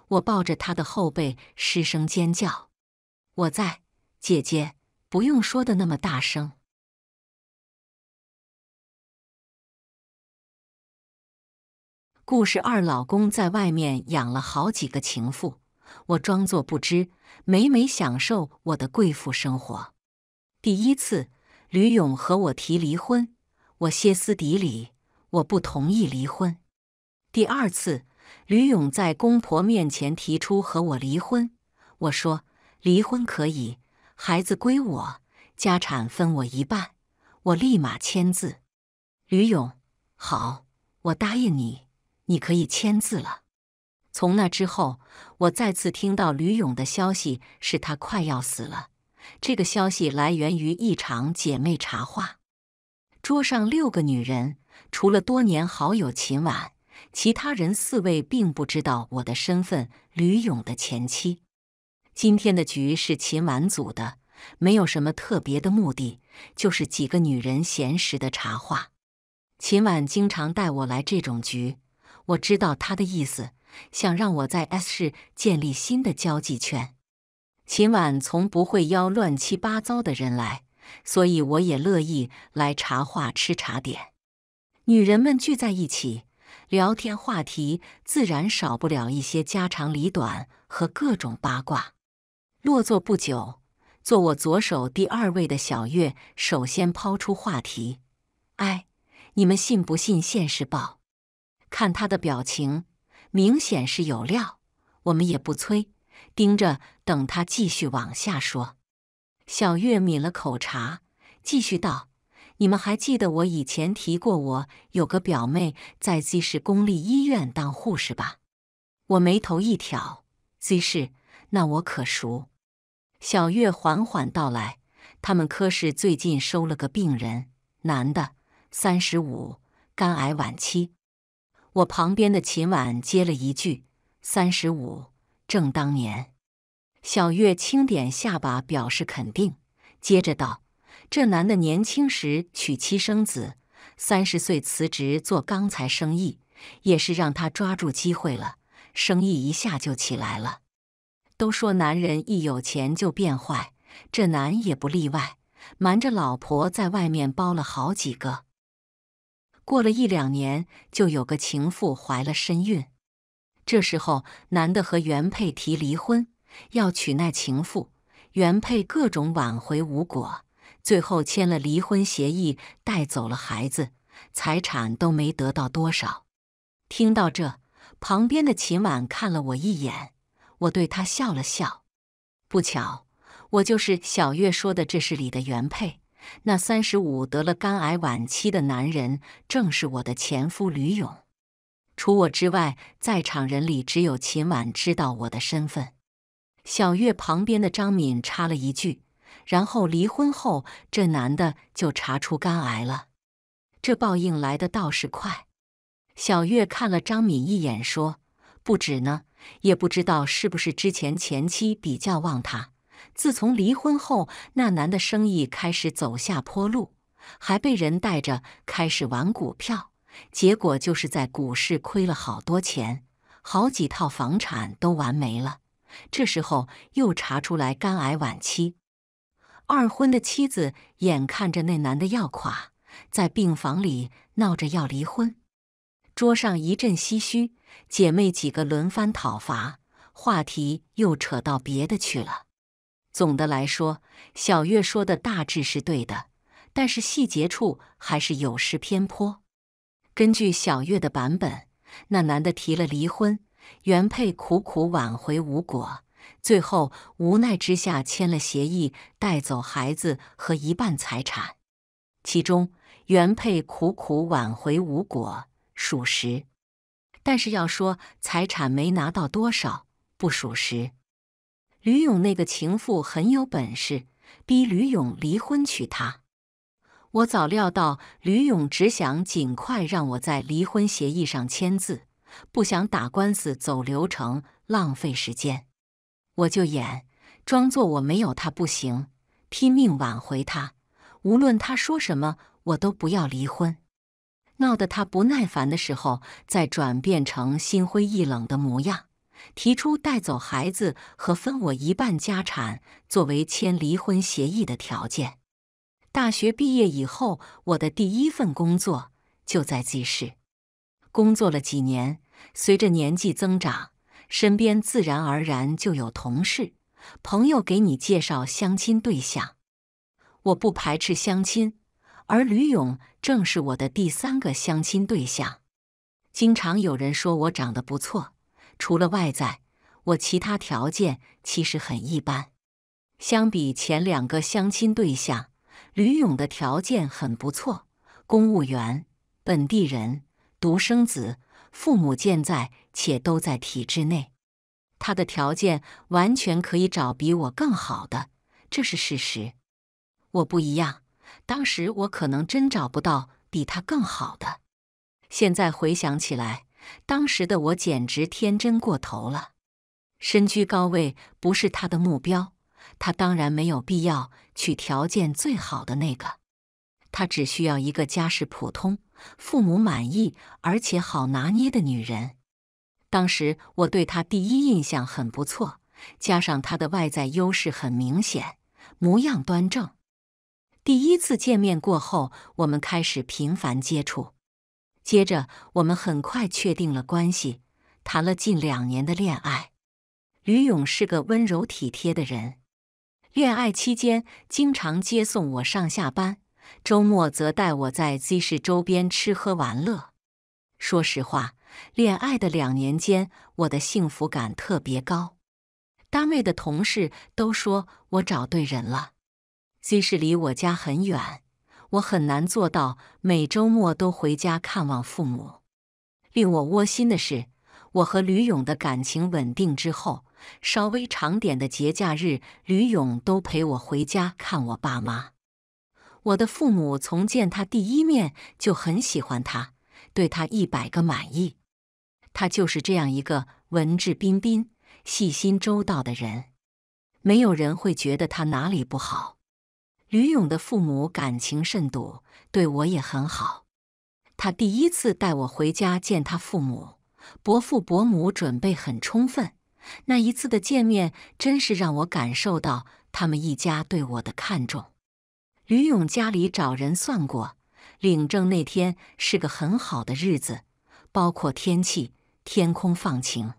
我抱着他的后背失声尖叫。我在，姐姐，不用说的那么大声。故事二，老公在外面养了好几个情妇。我装作不知，每每享受我的贵妇生活。第一次，吕勇和我提离婚，我歇斯底里，我不同意离婚。第二次，吕勇在公婆面前提出和我离婚，我说离婚可以，孩子归我，家产分我一半，我立马签字。吕勇，好，我答应你，你可以签字了。从那之后，我再次听到吕勇的消息，是他快要死了。这个消息来源于一场姐妹茶话。桌上六个女人，除了多年好友秦婉，其他人四位并不知道我的身份——吕勇的前妻。今天的局是秦婉组的，没有什么特别的目的，就是几个女人闲时的茶话。秦婉经常带我来这种局，我知道她的意思。想让我在 S 市建立新的交际圈。秦婉从不会邀乱七八糟的人来，所以我也乐意来茶话吃茶点。女人们聚在一起聊天，话题自然少不了一些家长里短和各种八卦。落座不久，坐我左手第二位的小月首先抛出话题：“哎，你们信不信现世报？”看她的表情。明显是有料，我们也不催，盯着等他继续往下说。小月抿了口茶，继续道：“你们还记得我以前提过，我有个表妹在 Z 市公立医院当护士吧？”我眉头一挑：“C 市，那我可熟。”小月缓缓道来：“他们科室最近收了个病人，男的，三十五，肝癌晚期。”我旁边的秦婉接了一句：“三十五正当年。”小月轻点下巴表示肯定，接着道：“这男的年轻时娶妻生子，三十岁辞职做钢材生意，也是让他抓住机会了，生意一下就起来了。都说男人一有钱就变坏，这男也不例外，瞒着老婆在外面包了好几个。”过了一两年，就有个情妇怀了身孕。这时候，男的和原配提离婚，要娶那情妇。原配各种挽回无果，最后签了离婚协议，带走了孩子，财产都没得到多少。听到这，旁边的秦婉看了我一眼，我对他笑了笑。不巧，我就是小月说的这事里的原配。那三十五得了肝癌晚期的男人，正是我的前夫吕勇。除我之外，在场人里只有秦婉知道我的身份。小月旁边的张敏插了一句：“然后离婚后，这男的就查出肝癌了，这报应来的倒是快。”小月看了张敏一眼，说：“不止呢，也不知道是不是之前前妻比较旺他。”自从离婚后，那男的生意开始走下坡路，还被人带着开始玩股票，结果就是在股市亏了好多钱，好几套房产都玩没了。这时候又查出来肝癌晚期，二婚的妻子眼看着那男的要垮，在病房里闹着要离婚。桌上一阵唏嘘，姐妹几个轮番讨伐，话题又扯到别的去了。总的来说，小月说的大致是对的，但是细节处还是有失偏颇。根据小月的版本，那男的提了离婚，原配苦苦挽回无果，最后无奈之下签了协议，带走孩子和一半财产。其中原配苦苦挽回无果属实，但是要说财产没拿到多少，不属实。吕勇那个情妇很有本事，逼吕勇离婚娶她。我早料到吕勇只想尽快让我在离婚协议上签字，不想打官司走流程浪费时间。我就演，装作我没有他不行，拼命挽回他。无论他说什么，我都不要离婚。闹得他不耐烦的时候，再转变成心灰意冷的模样。提出带走孩子和分我一半家产作为签离婚协议的条件。大学毕业以后，我的第一份工作就在集市，工作了几年。随着年纪增长，身边自然而然就有同事、朋友给你介绍相亲对象。我不排斥相亲，而吕勇正是我的第三个相亲对象。经常有人说我长得不错。除了外在，我其他条件其实很一般。相比前两个相亲对象，吕勇的条件很不错：公务员、本地人、独生子，父母健在且都在体制内。他的条件完全可以找比我更好的，这是事实。我不一样，当时我可能真找不到比他更好的。现在回想起来。当时的我简直天真过头了。身居高位不是他的目标，他当然没有必要娶条件最好的那个。他只需要一个家世普通、父母满意而且好拿捏的女人。当时我对他第一印象很不错，加上他的外在优势很明显，模样端正。第一次见面过后，我们开始频繁接触。接着，我们很快确定了关系，谈了近两年的恋爱。吕勇是个温柔体贴的人，恋爱期间经常接送我上下班，周末则带我在 C 市周边吃喝玩乐。说实话，恋爱的两年间，我的幸福感特别高，单位的同事都说我找对人了。C 市离我家很远。我很难做到每周末都回家看望父母。令我窝心的是，我和吕勇的感情稳定之后，稍微长点的节假日，吕勇都陪我回家看我爸妈。我的父母从见他第一面就很喜欢他，对他一百个满意。他就是这样一个文质彬彬、细心周到的人，没有人会觉得他哪里不好。吕勇的父母感情甚笃，对我也很好。他第一次带我回家见他父母，伯父伯母准备很充分。那一次的见面，真是让我感受到他们一家对我的看重。吕勇家里找人算过，领证那天是个很好的日子，包括天气，天空放晴。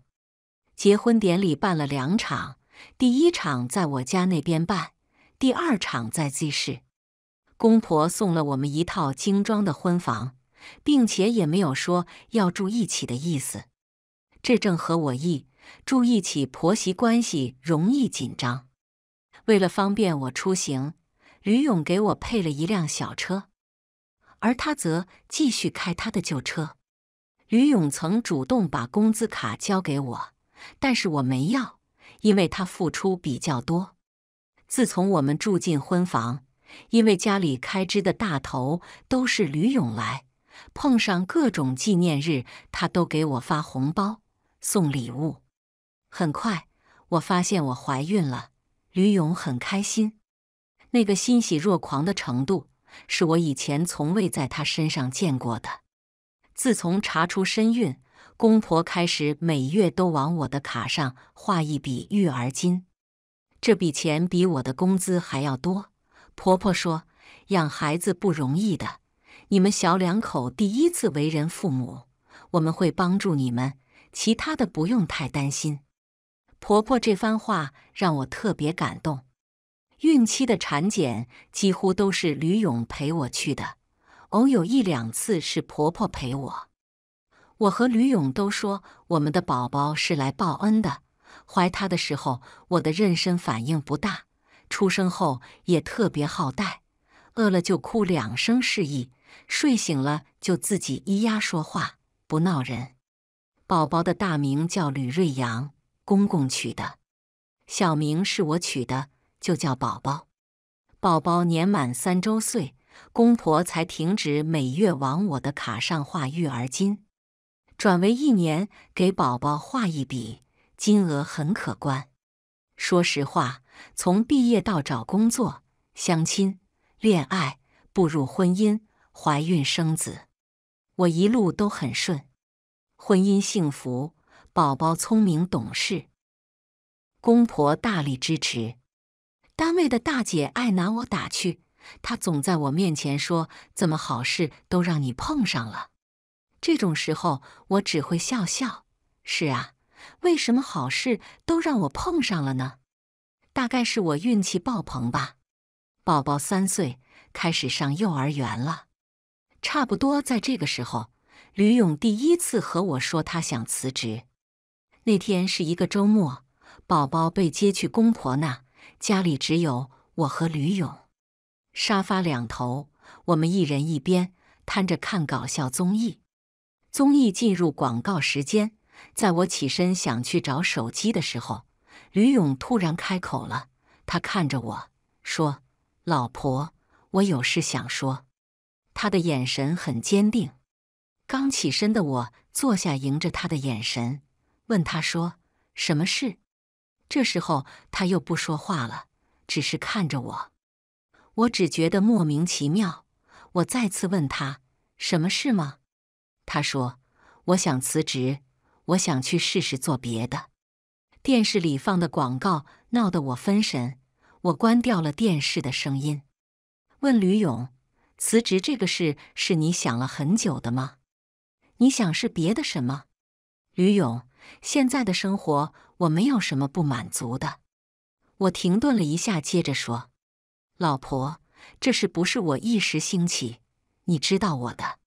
结婚典礼办了两场，第一场在我家那边办。第二场在 Z 市，公婆送了我们一套精装的婚房，并且也没有说要住一起的意思。这正合我意，住一起婆媳关系容易紧张。为了方便我出行，吕勇给我配了一辆小车，而他则继续开他的旧车。吕勇曾主动把工资卡交给我，但是我没要，因为他付出比较多。自从我们住进婚房，因为家里开支的大头都是吕勇来，碰上各种纪念日，他都给我发红包、送礼物。很快，我发现我怀孕了，吕勇很开心，那个欣喜若狂的程度是我以前从未在他身上见过的。自从查出身孕，公婆开始每月都往我的卡上划一笔育儿金。这笔钱比我的工资还要多，婆婆说：“养孩子不容易的，你们小两口第一次为人父母，我们会帮助你们，其他的不用太担心。”婆婆这番话让我特别感动。孕期的产检几乎都是吕勇陪我去的，偶有一两次是婆婆陪我。我和吕勇都说，我们的宝宝是来报恩的。怀他的时候，我的妊娠反应不大，出生后也特别好带，饿了就哭两声示意，睡醒了就自己咿呀说话，不闹人。宝宝的大名叫吕瑞阳，公公取的，小名是我取的，就叫宝宝。宝宝年满三周岁，公婆才停止每月往我的卡上划育儿金，转为一年给宝宝划一笔。金额很可观。说实话，从毕业到找工作、相亲、恋爱、步入婚姻、怀孕生子，我一路都很顺，婚姻幸福，宝宝聪明懂事，公婆大力支持。单位的大姐爱拿我打趣，她总在我面前说：“怎么好事都让你碰上了？”这种时候，我只会笑笑。是啊。为什么好事都让我碰上了呢？大概是我运气爆棚吧。宝宝三岁，开始上幼儿园了。差不多在这个时候，吕勇第一次和我说他想辞职。那天是一个周末，宝宝被接去公婆那，家里只有我和吕勇，沙发两头，我们一人一边，摊着看搞笑综艺。综艺进入广告时间。在我起身想去找手机的时候，吕勇突然开口了。他看着我说：“老婆，我有事想说。”他的眼神很坚定。刚起身的我坐下，迎着他的眼神，问他说：“什么事？”这时候他又不说话了，只是看着我。我只觉得莫名其妙。我再次问他：“什么事吗？”他说：“我想辞职。”我想去试试做别的。电视里放的广告闹得我分神，我关掉了电视的声音。问吕勇：“辞职这个事是你想了很久的吗？你想是别的什么？”吕勇：“现在的生活我没有什么不满足的。”我停顿了一下，接着说：“老婆，这事不是我一时兴起，你知道我的。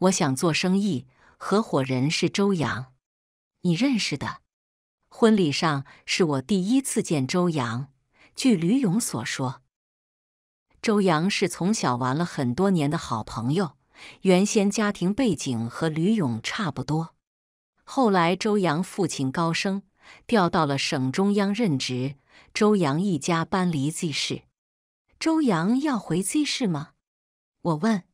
我想做生意，合伙人是周洋。”你认识的，婚礼上是我第一次见周阳。据吕勇所说，周阳是从小玩了很多年的好朋友。原先家庭背景和吕勇差不多，后来周阳父亲高升，调到了省中央任职，周阳一家搬离 Z 市。周阳要回 Z 市吗？我问。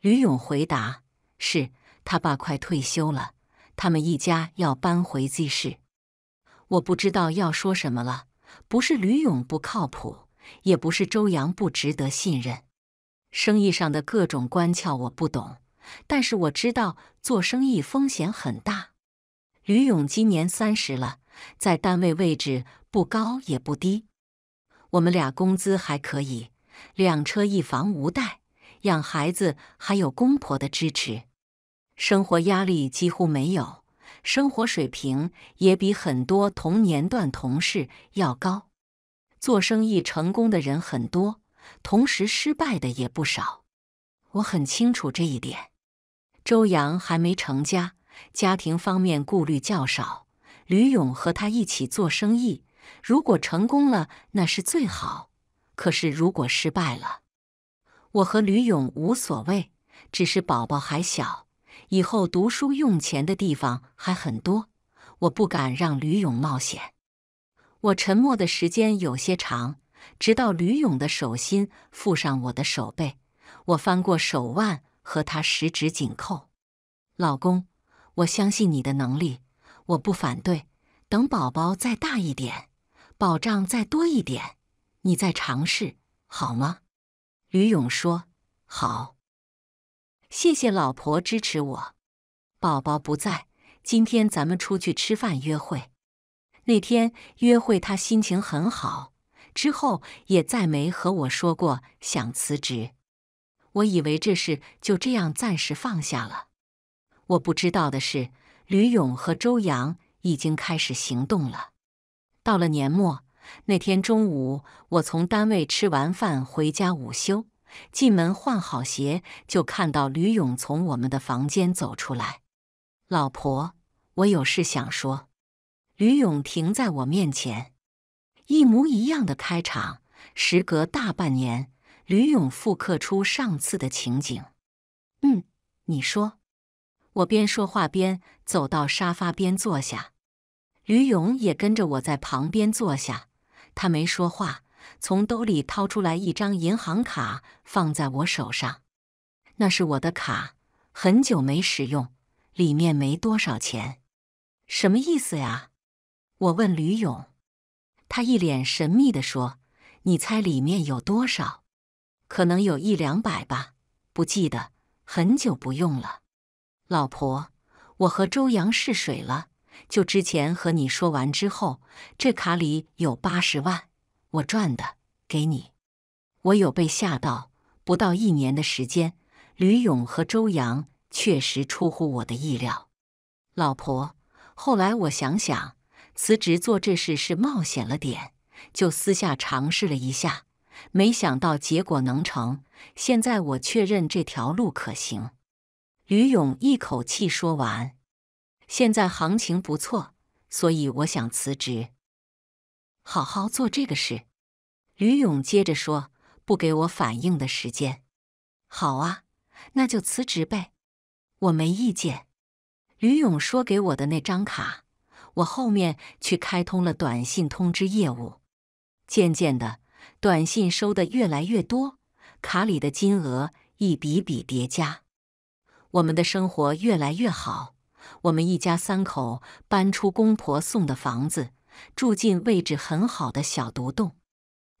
吕勇回答：“是他爸快退休了。”他们一家要搬回 Z 市，我不知道要说什么了。不是吕勇不靠谱，也不是周阳不值得信任。生意上的各种关窍我不懂，但是我知道做生意风险很大。吕勇今年三十了，在单位位置不高也不低，我们俩工资还可以，两车一房无贷，养孩子还有公婆的支持。生活压力几乎没有，生活水平也比很多同年段同事要高。做生意成功的人很多，同时失败的也不少。我很清楚这一点。周洋还没成家，家庭方面顾虑较少。吕勇和他一起做生意，如果成功了那是最好；可是如果失败了，我和吕勇无所谓，只是宝宝还小。以后读书用钱的地方还很多，我不敢让吕勇冒险。我沉默的时间有些长，直到吕勇的手心附上我的手背，我翻过手腕和他十指紧扣。老公，我相信你的能力，我不反对。等宝宝再大一点，保障再多一点，你再尝试好吗？吕勇说：“好。”谢谢老婆支持我，宝宝不在，今天咱们出去吃饭约会。那天约会他心情很好，之后也再没和我说过想辞职。我以为这事就这样暂时放下了。我不知道的是，吕勇和周洋已经开始行动了。到了年末那天中午，我从单位吃完饭回家午休。进门换好鞋，就看到吕勇从我们的房间走出来。老婆，我有事想说。吕勇停在我面前，一模一样的开场。时隔大半年，吕勇复刻出上次的情景。嗯，你说。我边说话边走到沙发边坐下，吕勇也跟着我在旁边坐下。他没说话。从兜里掏出来一张银行卡，放在我手上。那是我的卡，很久没使用，里面没多少钱。什么意思呀？我问吕勇。他一脸神秘地说：“你猜里面有多少？可能有一两百吧，不记得，很久不用了。”老婆，我和周阳试水了，就之前和你说完之后，这卡里有八十万。我赚的给你，我有被吓到。不到一年的时间，吕勇和周洋确实出乎我的意料。老婆，后来我想想，辞职做这事是冒险了点，就私下尝试了一下，没想到结果能成。现在我确认这条路可行。吕勇一口气说完：“现在行情不错，所以我想辞职。”好好做这个事，吕勇接着说：“不给我反应的时间，好啊，那就辞职呗，我没意见。”吕勇说：“给我的那张卡，我后面去开通了短信通知业务。渐渐的，短信收的越来越多，卡里的金额一笔笔叠加，我们的生活越来越好。我们一家三口搬出公婆送的房子。”住进位置很好的小独栋，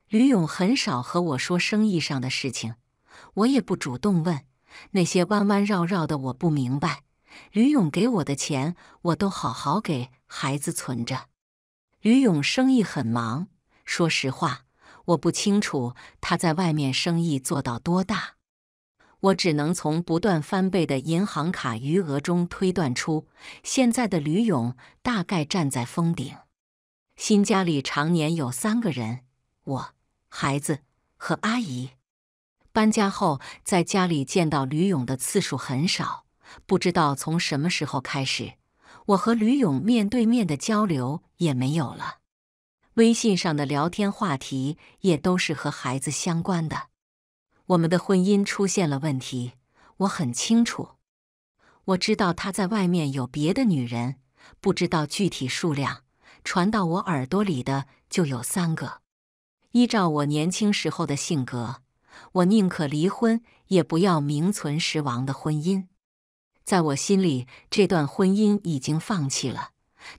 吕勇很少和我说生意上的事情，我也不主动问那些弯弯绕绕的我不明白。吕勇给我的钱，我都好好给孩子存着。吕勇生意很忙，说实话，我不清楚他在外面生意做到多大，我只能从不断翻倍的银行卡余额中推断出，现在的吕勇大概站在峰顶。新家里常年有三个人，我、孩子和阿姨。搬家后，在家里见到吕勇的次数很少。不知道从什么时候开始，我和吕勇面对面的交流也没有了。微信上的聊天话题也都是和孩子相关的。我们的婚姻出现了问题，我很清楚。我知道他在外面有别的女人，不知道具体数量。传到我耳朵里的就有三个。依照我年轻时候的性格，我宁可离婚，也不要名存实亡的婚姻。在我心里，这段婚姻已经放弃了，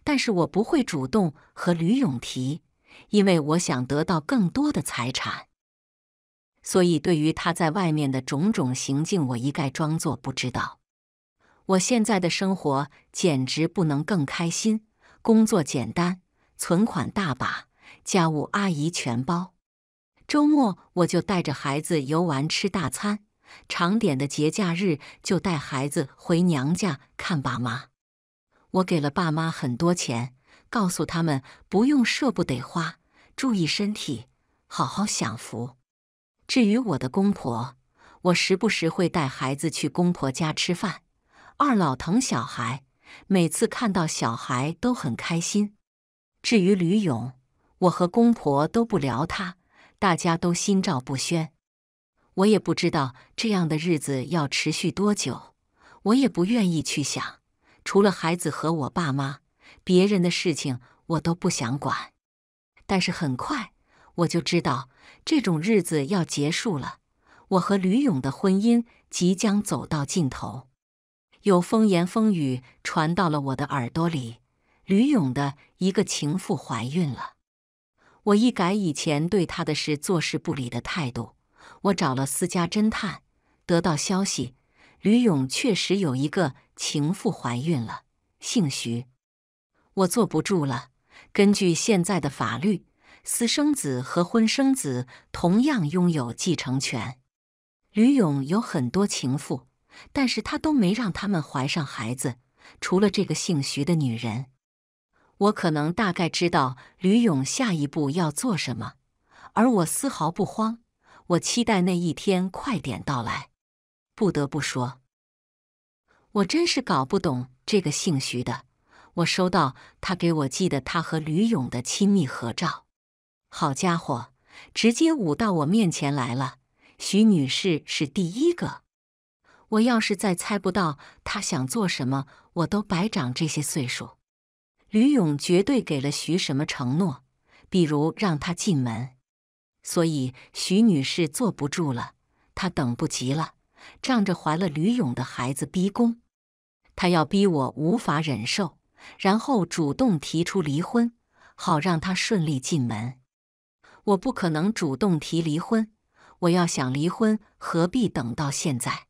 但是我不会主动和吕永提，因为我想得到更多的财产。所以，对于他在外面的种种行径，我一概装作不知道。我现在的生活简直不能更开心。工作简单，存款大把，家务阿姨全包。周末我就带着孩子游玩、吃大餐，长点的节假日就带孩子回娘家看爸妈。我给了爸妈很多钱，告诉他们不用舍不得花，注意身体，好好享福。至于我的公婆，我时不时会带孩子去公婆家吃饭，二老疼小孩。每次看到小孩都很开心。至于吕勇，我和公婆都不聊他，大家都心照不宣。我也不知道这样的日子要持续多久，我也不愿意去想。除了孩子和我爸妈，别人的事情我都不想管。但是很快我就知道，这种日子要结束了。我和吕勇的婚姻即将走到尽头。有风言风语传到了我的耳朵里，吕勇的一个情妇怀孕了。我一改以前对他的事坐视不理的态度，我找了私家侦探，得到消息，吕勇确实有一个情妇怀孕了，姓徐。我坐不住了。根据现在的法律，私生子和婚生子同样拥有继承权。吕勇有很多情妇。但是他都没让他们怀上孩子，除了这个姓徐的女人。我可能大概知道吕勇下一步要做什么，而我丝毫不慌。我期待那一天快点到来。不得不说，我真是搞不懂这个姓徐的。我收到他给我寄的他和吕勇的亲密合照，好家伙，直接舞到我面前来了。徐女士是第一个。我要是再猜不到他想做什么，我都白长这些岁数。吕勇绝对给了徐什么承诺，比如让他进门。所以徐女士坐不住了，她等不及了，仗着怀了吕勇的孩子逼宫。她要逼我无法忍受，然后主动提出离婚，好让他顺利进门。我不可能主动提离婚，我要想离婚，何必等到现在？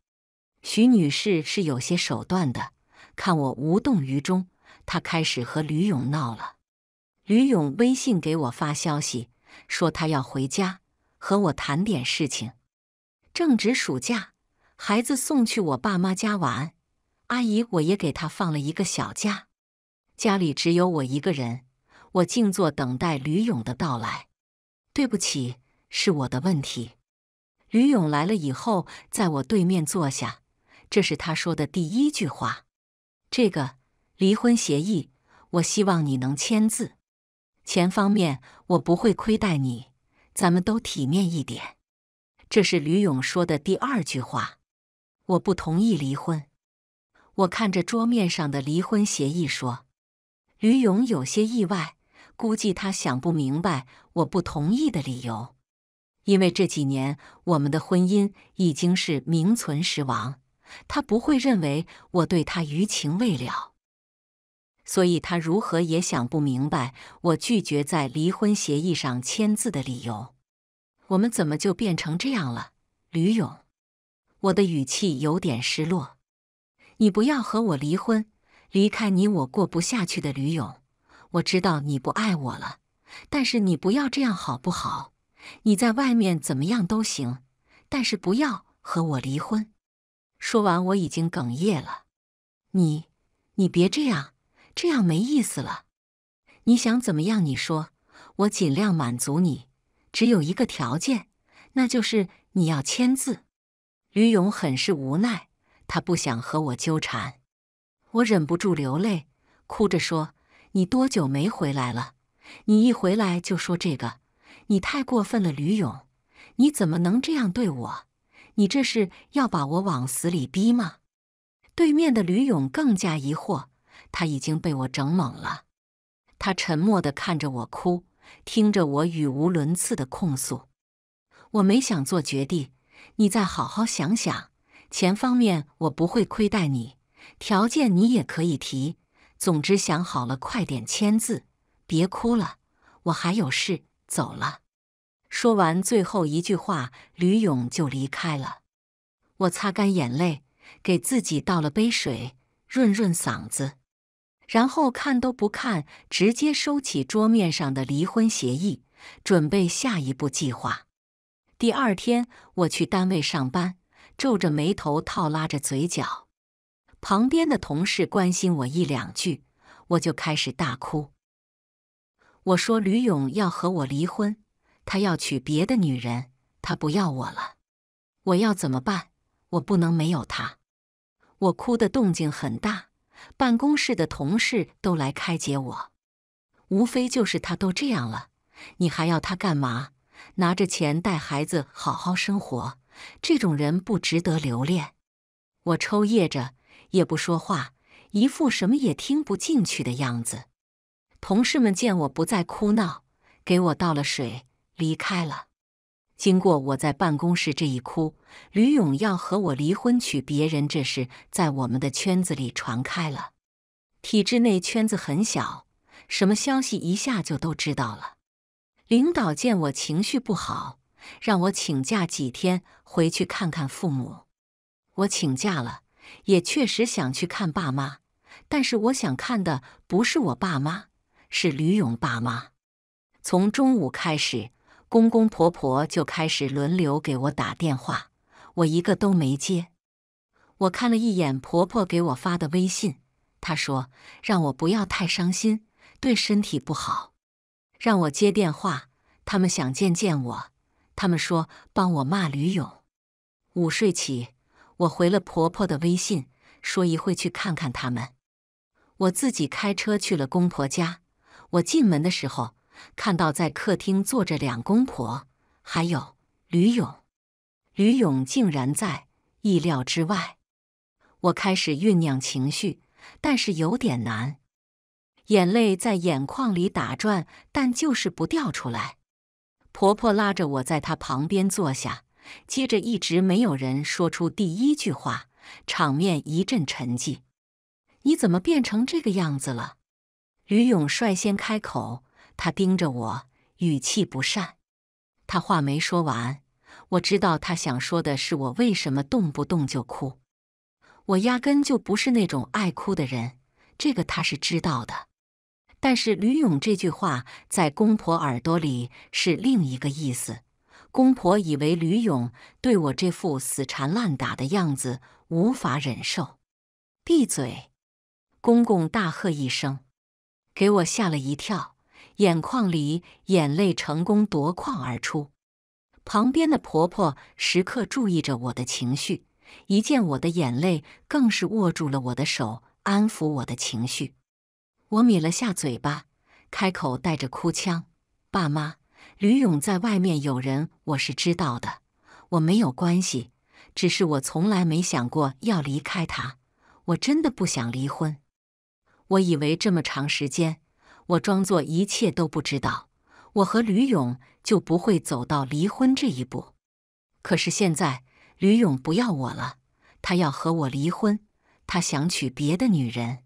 徐女士是有些手段的，看我无动于衷，她开始和吕勇闹了。吕勇微信给我发消息，说他要回家和我谈点事情。正值暑假，孩子送去我爸妈家玩，阿姨我也给他放了一个小假。家里只有我一个人，我静坐等待吕勇的到来。对不起，是我的问题。吕勇来了以后，在我对面坐下。这是他说的第一句话。这个离婚协议，我希望你能签字。钱方面，我不会亏待你，咱们都体面一点。这是吕勇说的第二句话。我不同意离婚。我看着桌面上的离婚协议说。吕勇有些意外，估计他想不明白我不同意的理由。因为这几年我们的婚姻已经是名存实亡。他不会认为我对他余情未了，所以他如何也想不明白我拒绝在离婚协议上签字的理由。我们怎么就变成这样了，吕勇？我的语气有点失落。你不要和我离婚，离开你我过不下去的。吕勇，我知道你不爱我了，但是你不要这样好不好？你在外面怎么样都行，但是不要和我离婚。说完，我已经哽咽了。你，你别这样，这样没意思了。你想怎么样？你说，我尽量满足你。只有一个条件，那就是你要签字。吕勇很是无奈，他不想和我纠缠。我忍不住流泪，哭着说：“你多久没回来了？你一回来就说这个，你太过分了，吕勇，你怎么能这样对我？”你这是要把我往死里逼吗？对面的吕勇更加疑惑，他已经被我整懵了。他沉默地看着我哭，听着我语无伦次的控诉。我没想做绝地，你再好好想想。钱方面我不会亏待你，条件你也可以提。总之想好了，快点签字，别哭了。我还有事，走了。说完最后一句话，吕勇就离开了。我擦干眼泪，给自己倒了杯水，润润嗓子，然后看都不看，直接收起桌面上的离婚协议，准备下一步计划。第二天，我去单位上班，皱着眉头，套拉着嘴角。旁边的同事关心我一两句，我就开始大哭。我说：“吕勇要和我离婚。”他要娶别的女人，他不要我了，我要怎么办？我不能没有他。我哭的动静很大，办公室的同事都来开解我，无非就是他都这样了，你还要他干嘛？拿着钱带孩子好好生活，这种人不值得留恋。我抽噎着，也不说话，一副什么也听不进去的样子。同事们见我不再哭闹，给我倒了水。离开了。经过我在办公室这一哭，吕勇要和我离婚娶别人这事，在我们的圈子里传开了。体制内圈子很小，什么消息一下就都知道了。领导见我情绪不好，让我请假几天回去看看父母。我请假了，也确实想去看爸妈，但是我想看的不是我爸妈，是吕勇爸妈。从中午开始。公公婆婆就开始轮流给我打电话，我一个都没接。我看了一眼婆婆给我发的微信，她说让我不要太伤心，对身体不好，让我接电话，他们想见见我。他们说帮我骂吕勇。午睡起，我回了婆婆的微信，说一会去看看他们。我自己开车去了公婆家。我进门的时候。看到在客厅坐着两公婆，还有吕勇，吕勇竟然在意料之外。我开始酝酿情绪，但是有点难，眼泪在眼眶里打转，但就是不掉出来。婆婆拉着我在她旁边坐下，接着一直没有人说出第一句话，场面一阵沉寂。你怎么变成这个样子了？吕勇率先开口。他盯着我，语气不善。他话没说完，我知道他想说的是我为什么动不动就哭。我压根就不是那种爱哭的人，这个他是知道的。但是吕勇这句话在公婆耳朵里是另一个意思。公婆以为吕勇对我这副死缠烂打的样子无法忍受。闭嘴！公公大喝一声，给我吓了一跳。眼眶里眼泪成功夺眶而出，旁边的婆婆时刻注意着我的情绪，一见我的眼泪，更是握住了我的手，安抚我的情绪。我抿了下嘴巴，开口带着哭腔：“爸妈，吕勇在外面有人，我是知道的，我没有关系，只是我从来没想过要离开他，我真的不想离婚。我以为这么长时间。”我装作一切都不知道，我和吕勇就不会走到离婚这一步。可是现在吕勇不要我了，他要和我离婚，他想娶别的女人。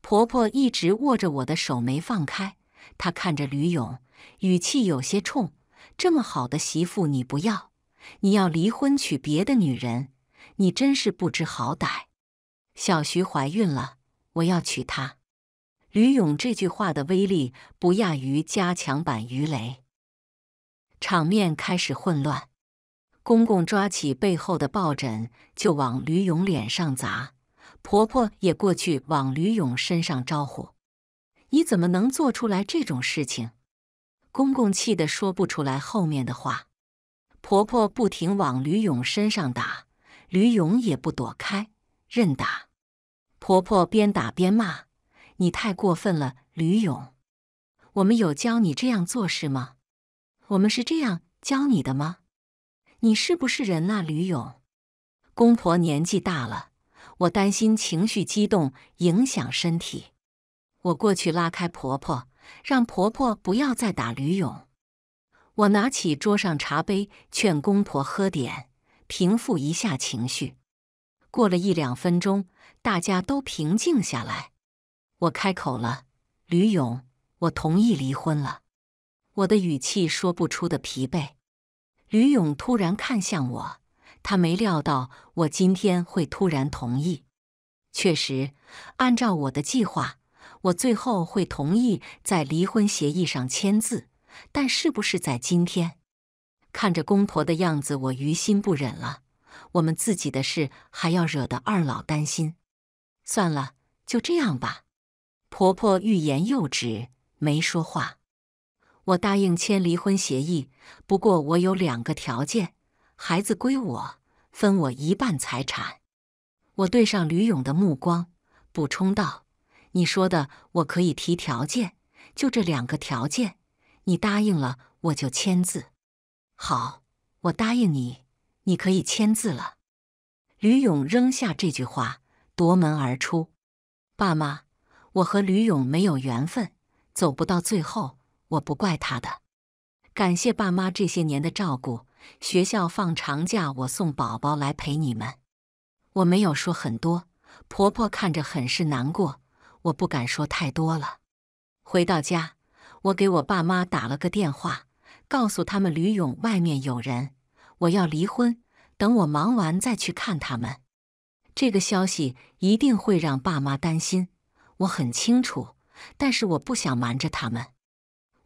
婆婆一直握着我的手没放开，她看着吕勇，语气有些冲：“这么好的媳妇你不要，你要离婚娶别的女人，你真是不知好歹。”小徐怀孕了，我要娶她。吕勇这句话的威力不亚于加强版鱼雷，场面开始混乱。公公抓起背后的抱枕就往吕勇脸上砸，婆婆也过去往吕勇身上招呼：“你怎么能做出来这种事情？”公公气得说不出来后面的话，婆婆不停往吕勇身上打，吕勇也不躲开，任打。婆婆边打边骂。你太过分了，吕勇！我们有教你这样做事吗？我们是这样教你的吗？你是不是人呐，吕勇？公婆年纪大了，我担心情绪激动影响身体。我过去拉开婆婆，让婆婆不要再打吕勇。我拿起桌上茶杯，劝公婆喝点，平复一下情绪。过了一两分钟，大家都平静下来。我开口了，吕勇，我同意离婚了。我的语气说不出的疲惫。吕勇突然看向我，他没料到我今天会突然同意。确实，按照我的计划，我最后会同意在离婚协议上签字，但是不是在今天？看着公婆的样子，我于心不忍了。我们自己的事还要惹得二老担心，算了，就这样吧。婆婆欲言又止，没说话。我答应签离婚协议，不过我有两个条件：孩子归我，分我一半财产。我对上吕勇的目光，补充道：“你说的，我可以提条件，就这两个条件，你答应了我就签字。”好，我答应你，你可以签字了。吕勇扔下这句话，夺门而出。爸妈。我和吕勇没有缘分，走不到最后，我不怪他的。感谢爸妈这些年的照顾。学校放长假，我送宝宝来陪你们。我没有说很多，婆婆看着很是难过，我不敢说太多了。回到家，我给我爸妈打了个电话，告诉他们吕勇外面有人，我要离婚。等我忙完再去看他们。这个消息一定会让爸妈担心。我很清楚，但是我不想瞒着他们。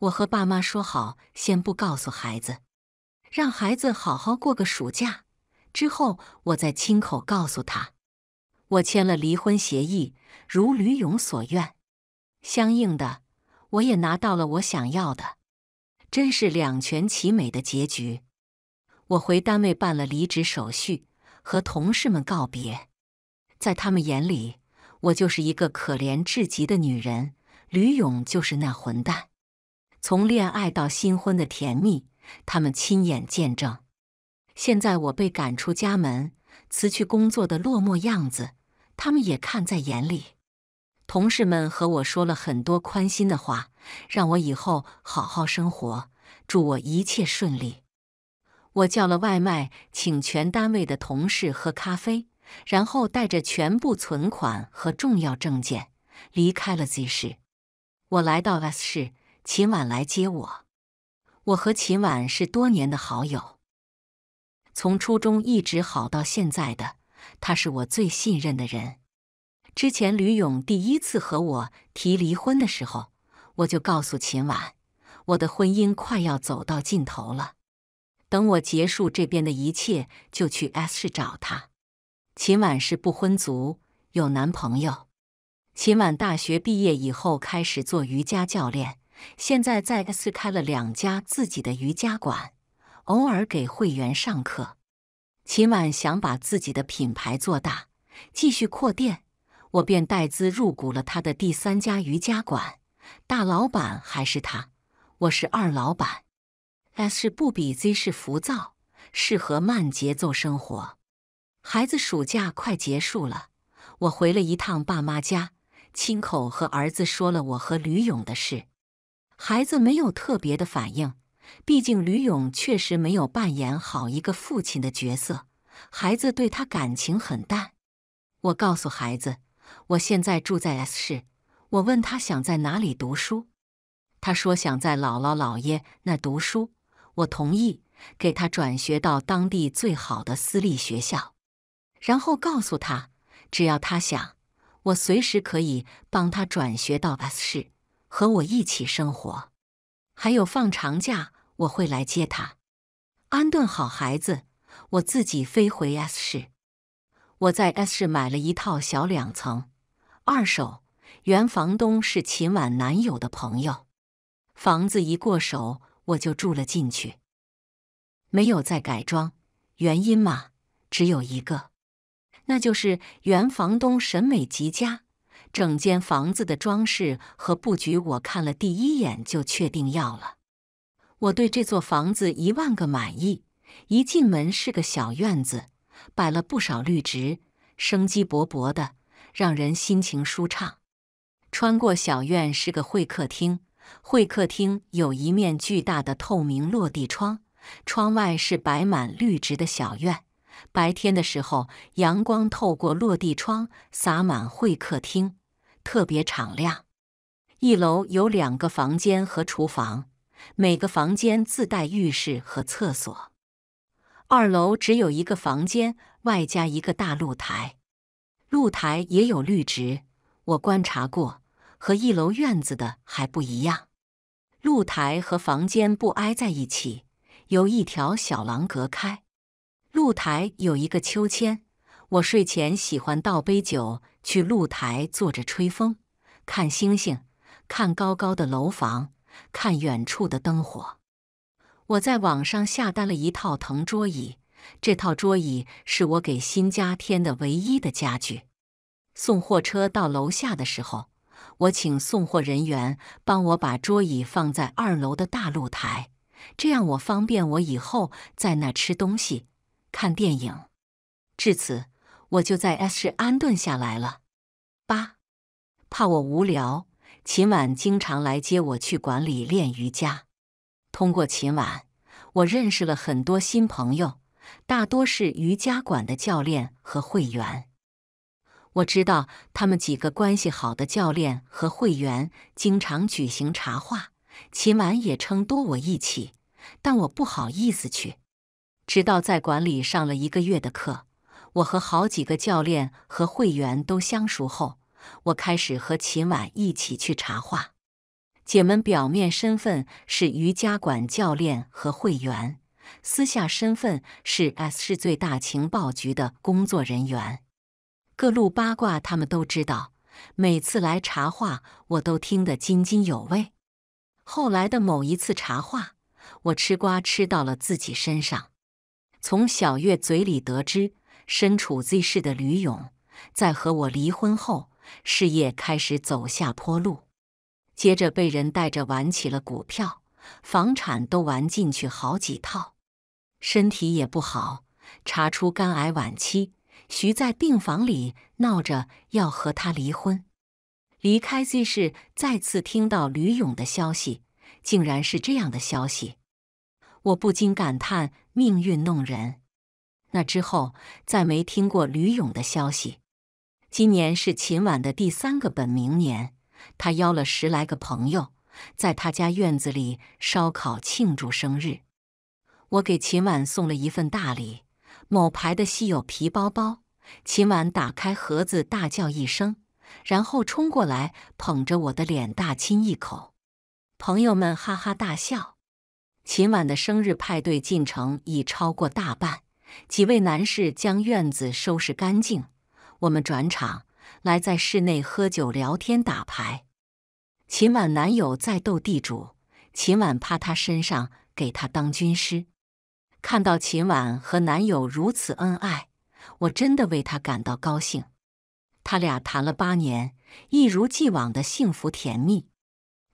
我和爸妈说好，先不告诉孩子，让孩子好好过个暑假，之后我再亲口告诉他。我签了离婚协议，如吕勇所愿，相应的，我也拿到了我想要的，真是两全其美的结局。我回单位办了离职手续，和同事们告别，在他们眼里。我就是一个可怜至极的女人，吕勇就是那混蛋。从恋爱到新婚的甜蜜，他们亲眼见证。现在我被赶出家门、辞去工作的落寞样子，他们也看在眼里。同事们和我说了很多宽心的话，让我以后好好生活，祝我一切顺利。我叫了外卖，请全单位的同事喝咖啡。然后带着全部存款和重要证件离开了 Z 市。我来到 S 市，秦婉来接我。我和秦婉是多年的好友，从初中一直好到现在的她是我最信任的人。之前吕勇第一次和我提离婚的时候，我就告诉秦婉，我的婚姻快要走到尽头了。等我结束这边的一切，就去 S 市找她。秦婉是不婚族，有男朋友。秦婉大学毕业以后开始做瑜伽教练，现在在 S 开了两家自己的瑜伽馆，偶尔给会员上课。秦婉想把自己的品牌做大，继续扩店，我便带资入股了他的第三家瑜伽馆。大老板还是他，我是二老板。S 是不比 Z 市浮躁，适合慢节奏生活。孩子暑假快结束了，我回了一趟爸妈家，亲口和儿子说了我和吕勇的事。孩子没有特别的反应，毕竟吕勇确实没有扮演好一个父亲的角色，孩子对他感情很淡。我告诉孩子，我现在住在 S 市。我问他想在哪里读书，他说想在姥姥姥爷那读书。我同意给他转学到当地最好的私立学校。然后告诉他，只要他想，我随时可以帮他转学到 S 市，和我一起生活。还有放长假，我会来接他，安顿好孩子，我自己飞回 S 市。我在 S 市买了一套小两层二手，原房东是秦婉男友的朋友，房子一过手我就住了进去，没有再改装。原因嘛，只有一个。那就是原房东审美极佳，整间房子的装饰和布局，我看了第一眼就确定要了。我对这座房子一万个满意。一进门是个小院子，摆了不少绿植，生机勃勃的，让人心情舒畅。穿过小院是个会客厅，会客厅有一面巨大的透明落地窗，窗外是摆满绿植的小院。白天的时候，阳光透过落地窗洒满会客厅，特别敞亮。一楼有两个房间和厨房，每个房间自带浴室和厕所。二楼只有一个房间，外加一个大露台，露台也有绿植。我观察过，和一楼院子的还不一样。露台和房间不挨在一起，由一条小廊隔开。露台有一个秋千，我睡前喜欢倒杯酒，去露台坐着吹风，看星星，看高高的楼房，看远处的灯火。我在网上下单了一套藤桌椅，这套桌椅是我给新家添的唯一的家具。送货车到楼下的时候，我请送货人员帮我把桌椅放在二楼的大露台，这样我方便我以后在那吃东西。看电影，至此我就在 S 市安顿下来了。八，怕我无聊，秦婉经常来接我去馆里练瑜伽。通过秦婉，我认识了很多新朋友，大多是瑜伽馆的教练和会员。我知道他们几个关系好的教练和会员经常举行茶话，秦婉也称多我一起，但我不好意思去。直到在馆里上了一个月的课，我和好几个教练和会员都相熟后，我开始和秦婉一起去茶话。姐们表面身份是瑜伽馆教练和会员，私下身份是 S 市最大情报局的工作人员。各路八卦他们都知道，每次来茶话，我都听得津津有味。后来的某一次茶话，我吃瓜吃到了自己身上。从小月嘴里得知，身处 Z 市的吕勇，在和我离婚后，事业开始走下坡路，接着被人带着玩起了股票，房产都玩进去好几套，身体也不好，查出肝癌晚期。徐在病房里闹着要和他离婚。离开 Z 市，再次听到吕勇的消息，竟然是这样的消息。我不禁感叹命运弄人。那之后再没听过吕勇的消息。今年是秦婉的第三个本命年，他邀了十来个朋友，在他家院子里烧烤庆祝生日。我给秦婉送了一份大礼，某牌的稀有皮包包。秦婉打开盒子，大叫一声，然后冲过来捧着我的脸大亲一口。朋友们哈哈大笑。秦婉的生日派对进程已超过大半，几位男士将院子收拾干净。我们转场来在室内喝酒、聊天、打牌。秦婉男友在斗地主，秦婉趴他身上给他当军师。看到秦婉和男友如此恩爱，我真的为他感到高兴。他俩谈了八年，一如既往的幸福甜蜜。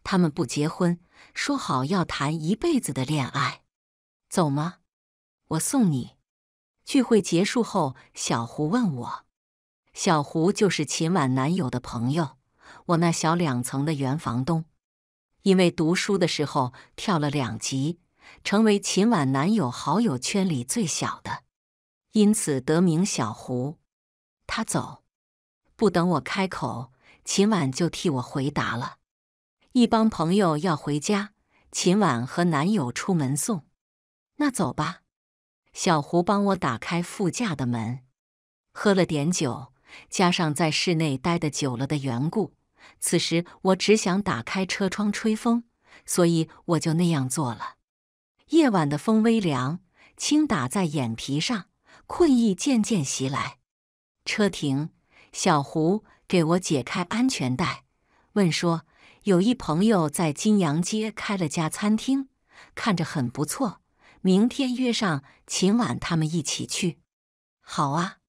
他们不结婚。说好要谈一辈子的恋爱，走吗？我送你。聚会结束后，小胡问我，小胡就是秦婉男友的朋友，我那小两层的原房东，因为读书的时候跳了两级，成为秦婉男友好友圈里最小的，因此得名小胡。他走，不等我开口，秦婉就替我回答了。一帮朋友要回家，秦婉和男友出门送。那走吧。小胡帮我打开副驾的门。喝了点酒，加上在室内待的久了的缘故，此时我只想打开车窗吹风，所以我就那样做了。夜晚的风微凉，轻打在眼皮上，困意渐渐袭来。车停，小胡给我解开安全带，问说。有一朋友在金阳街开了家餐厅，看着很不错。明天约上秦婉他们一起去，好啊。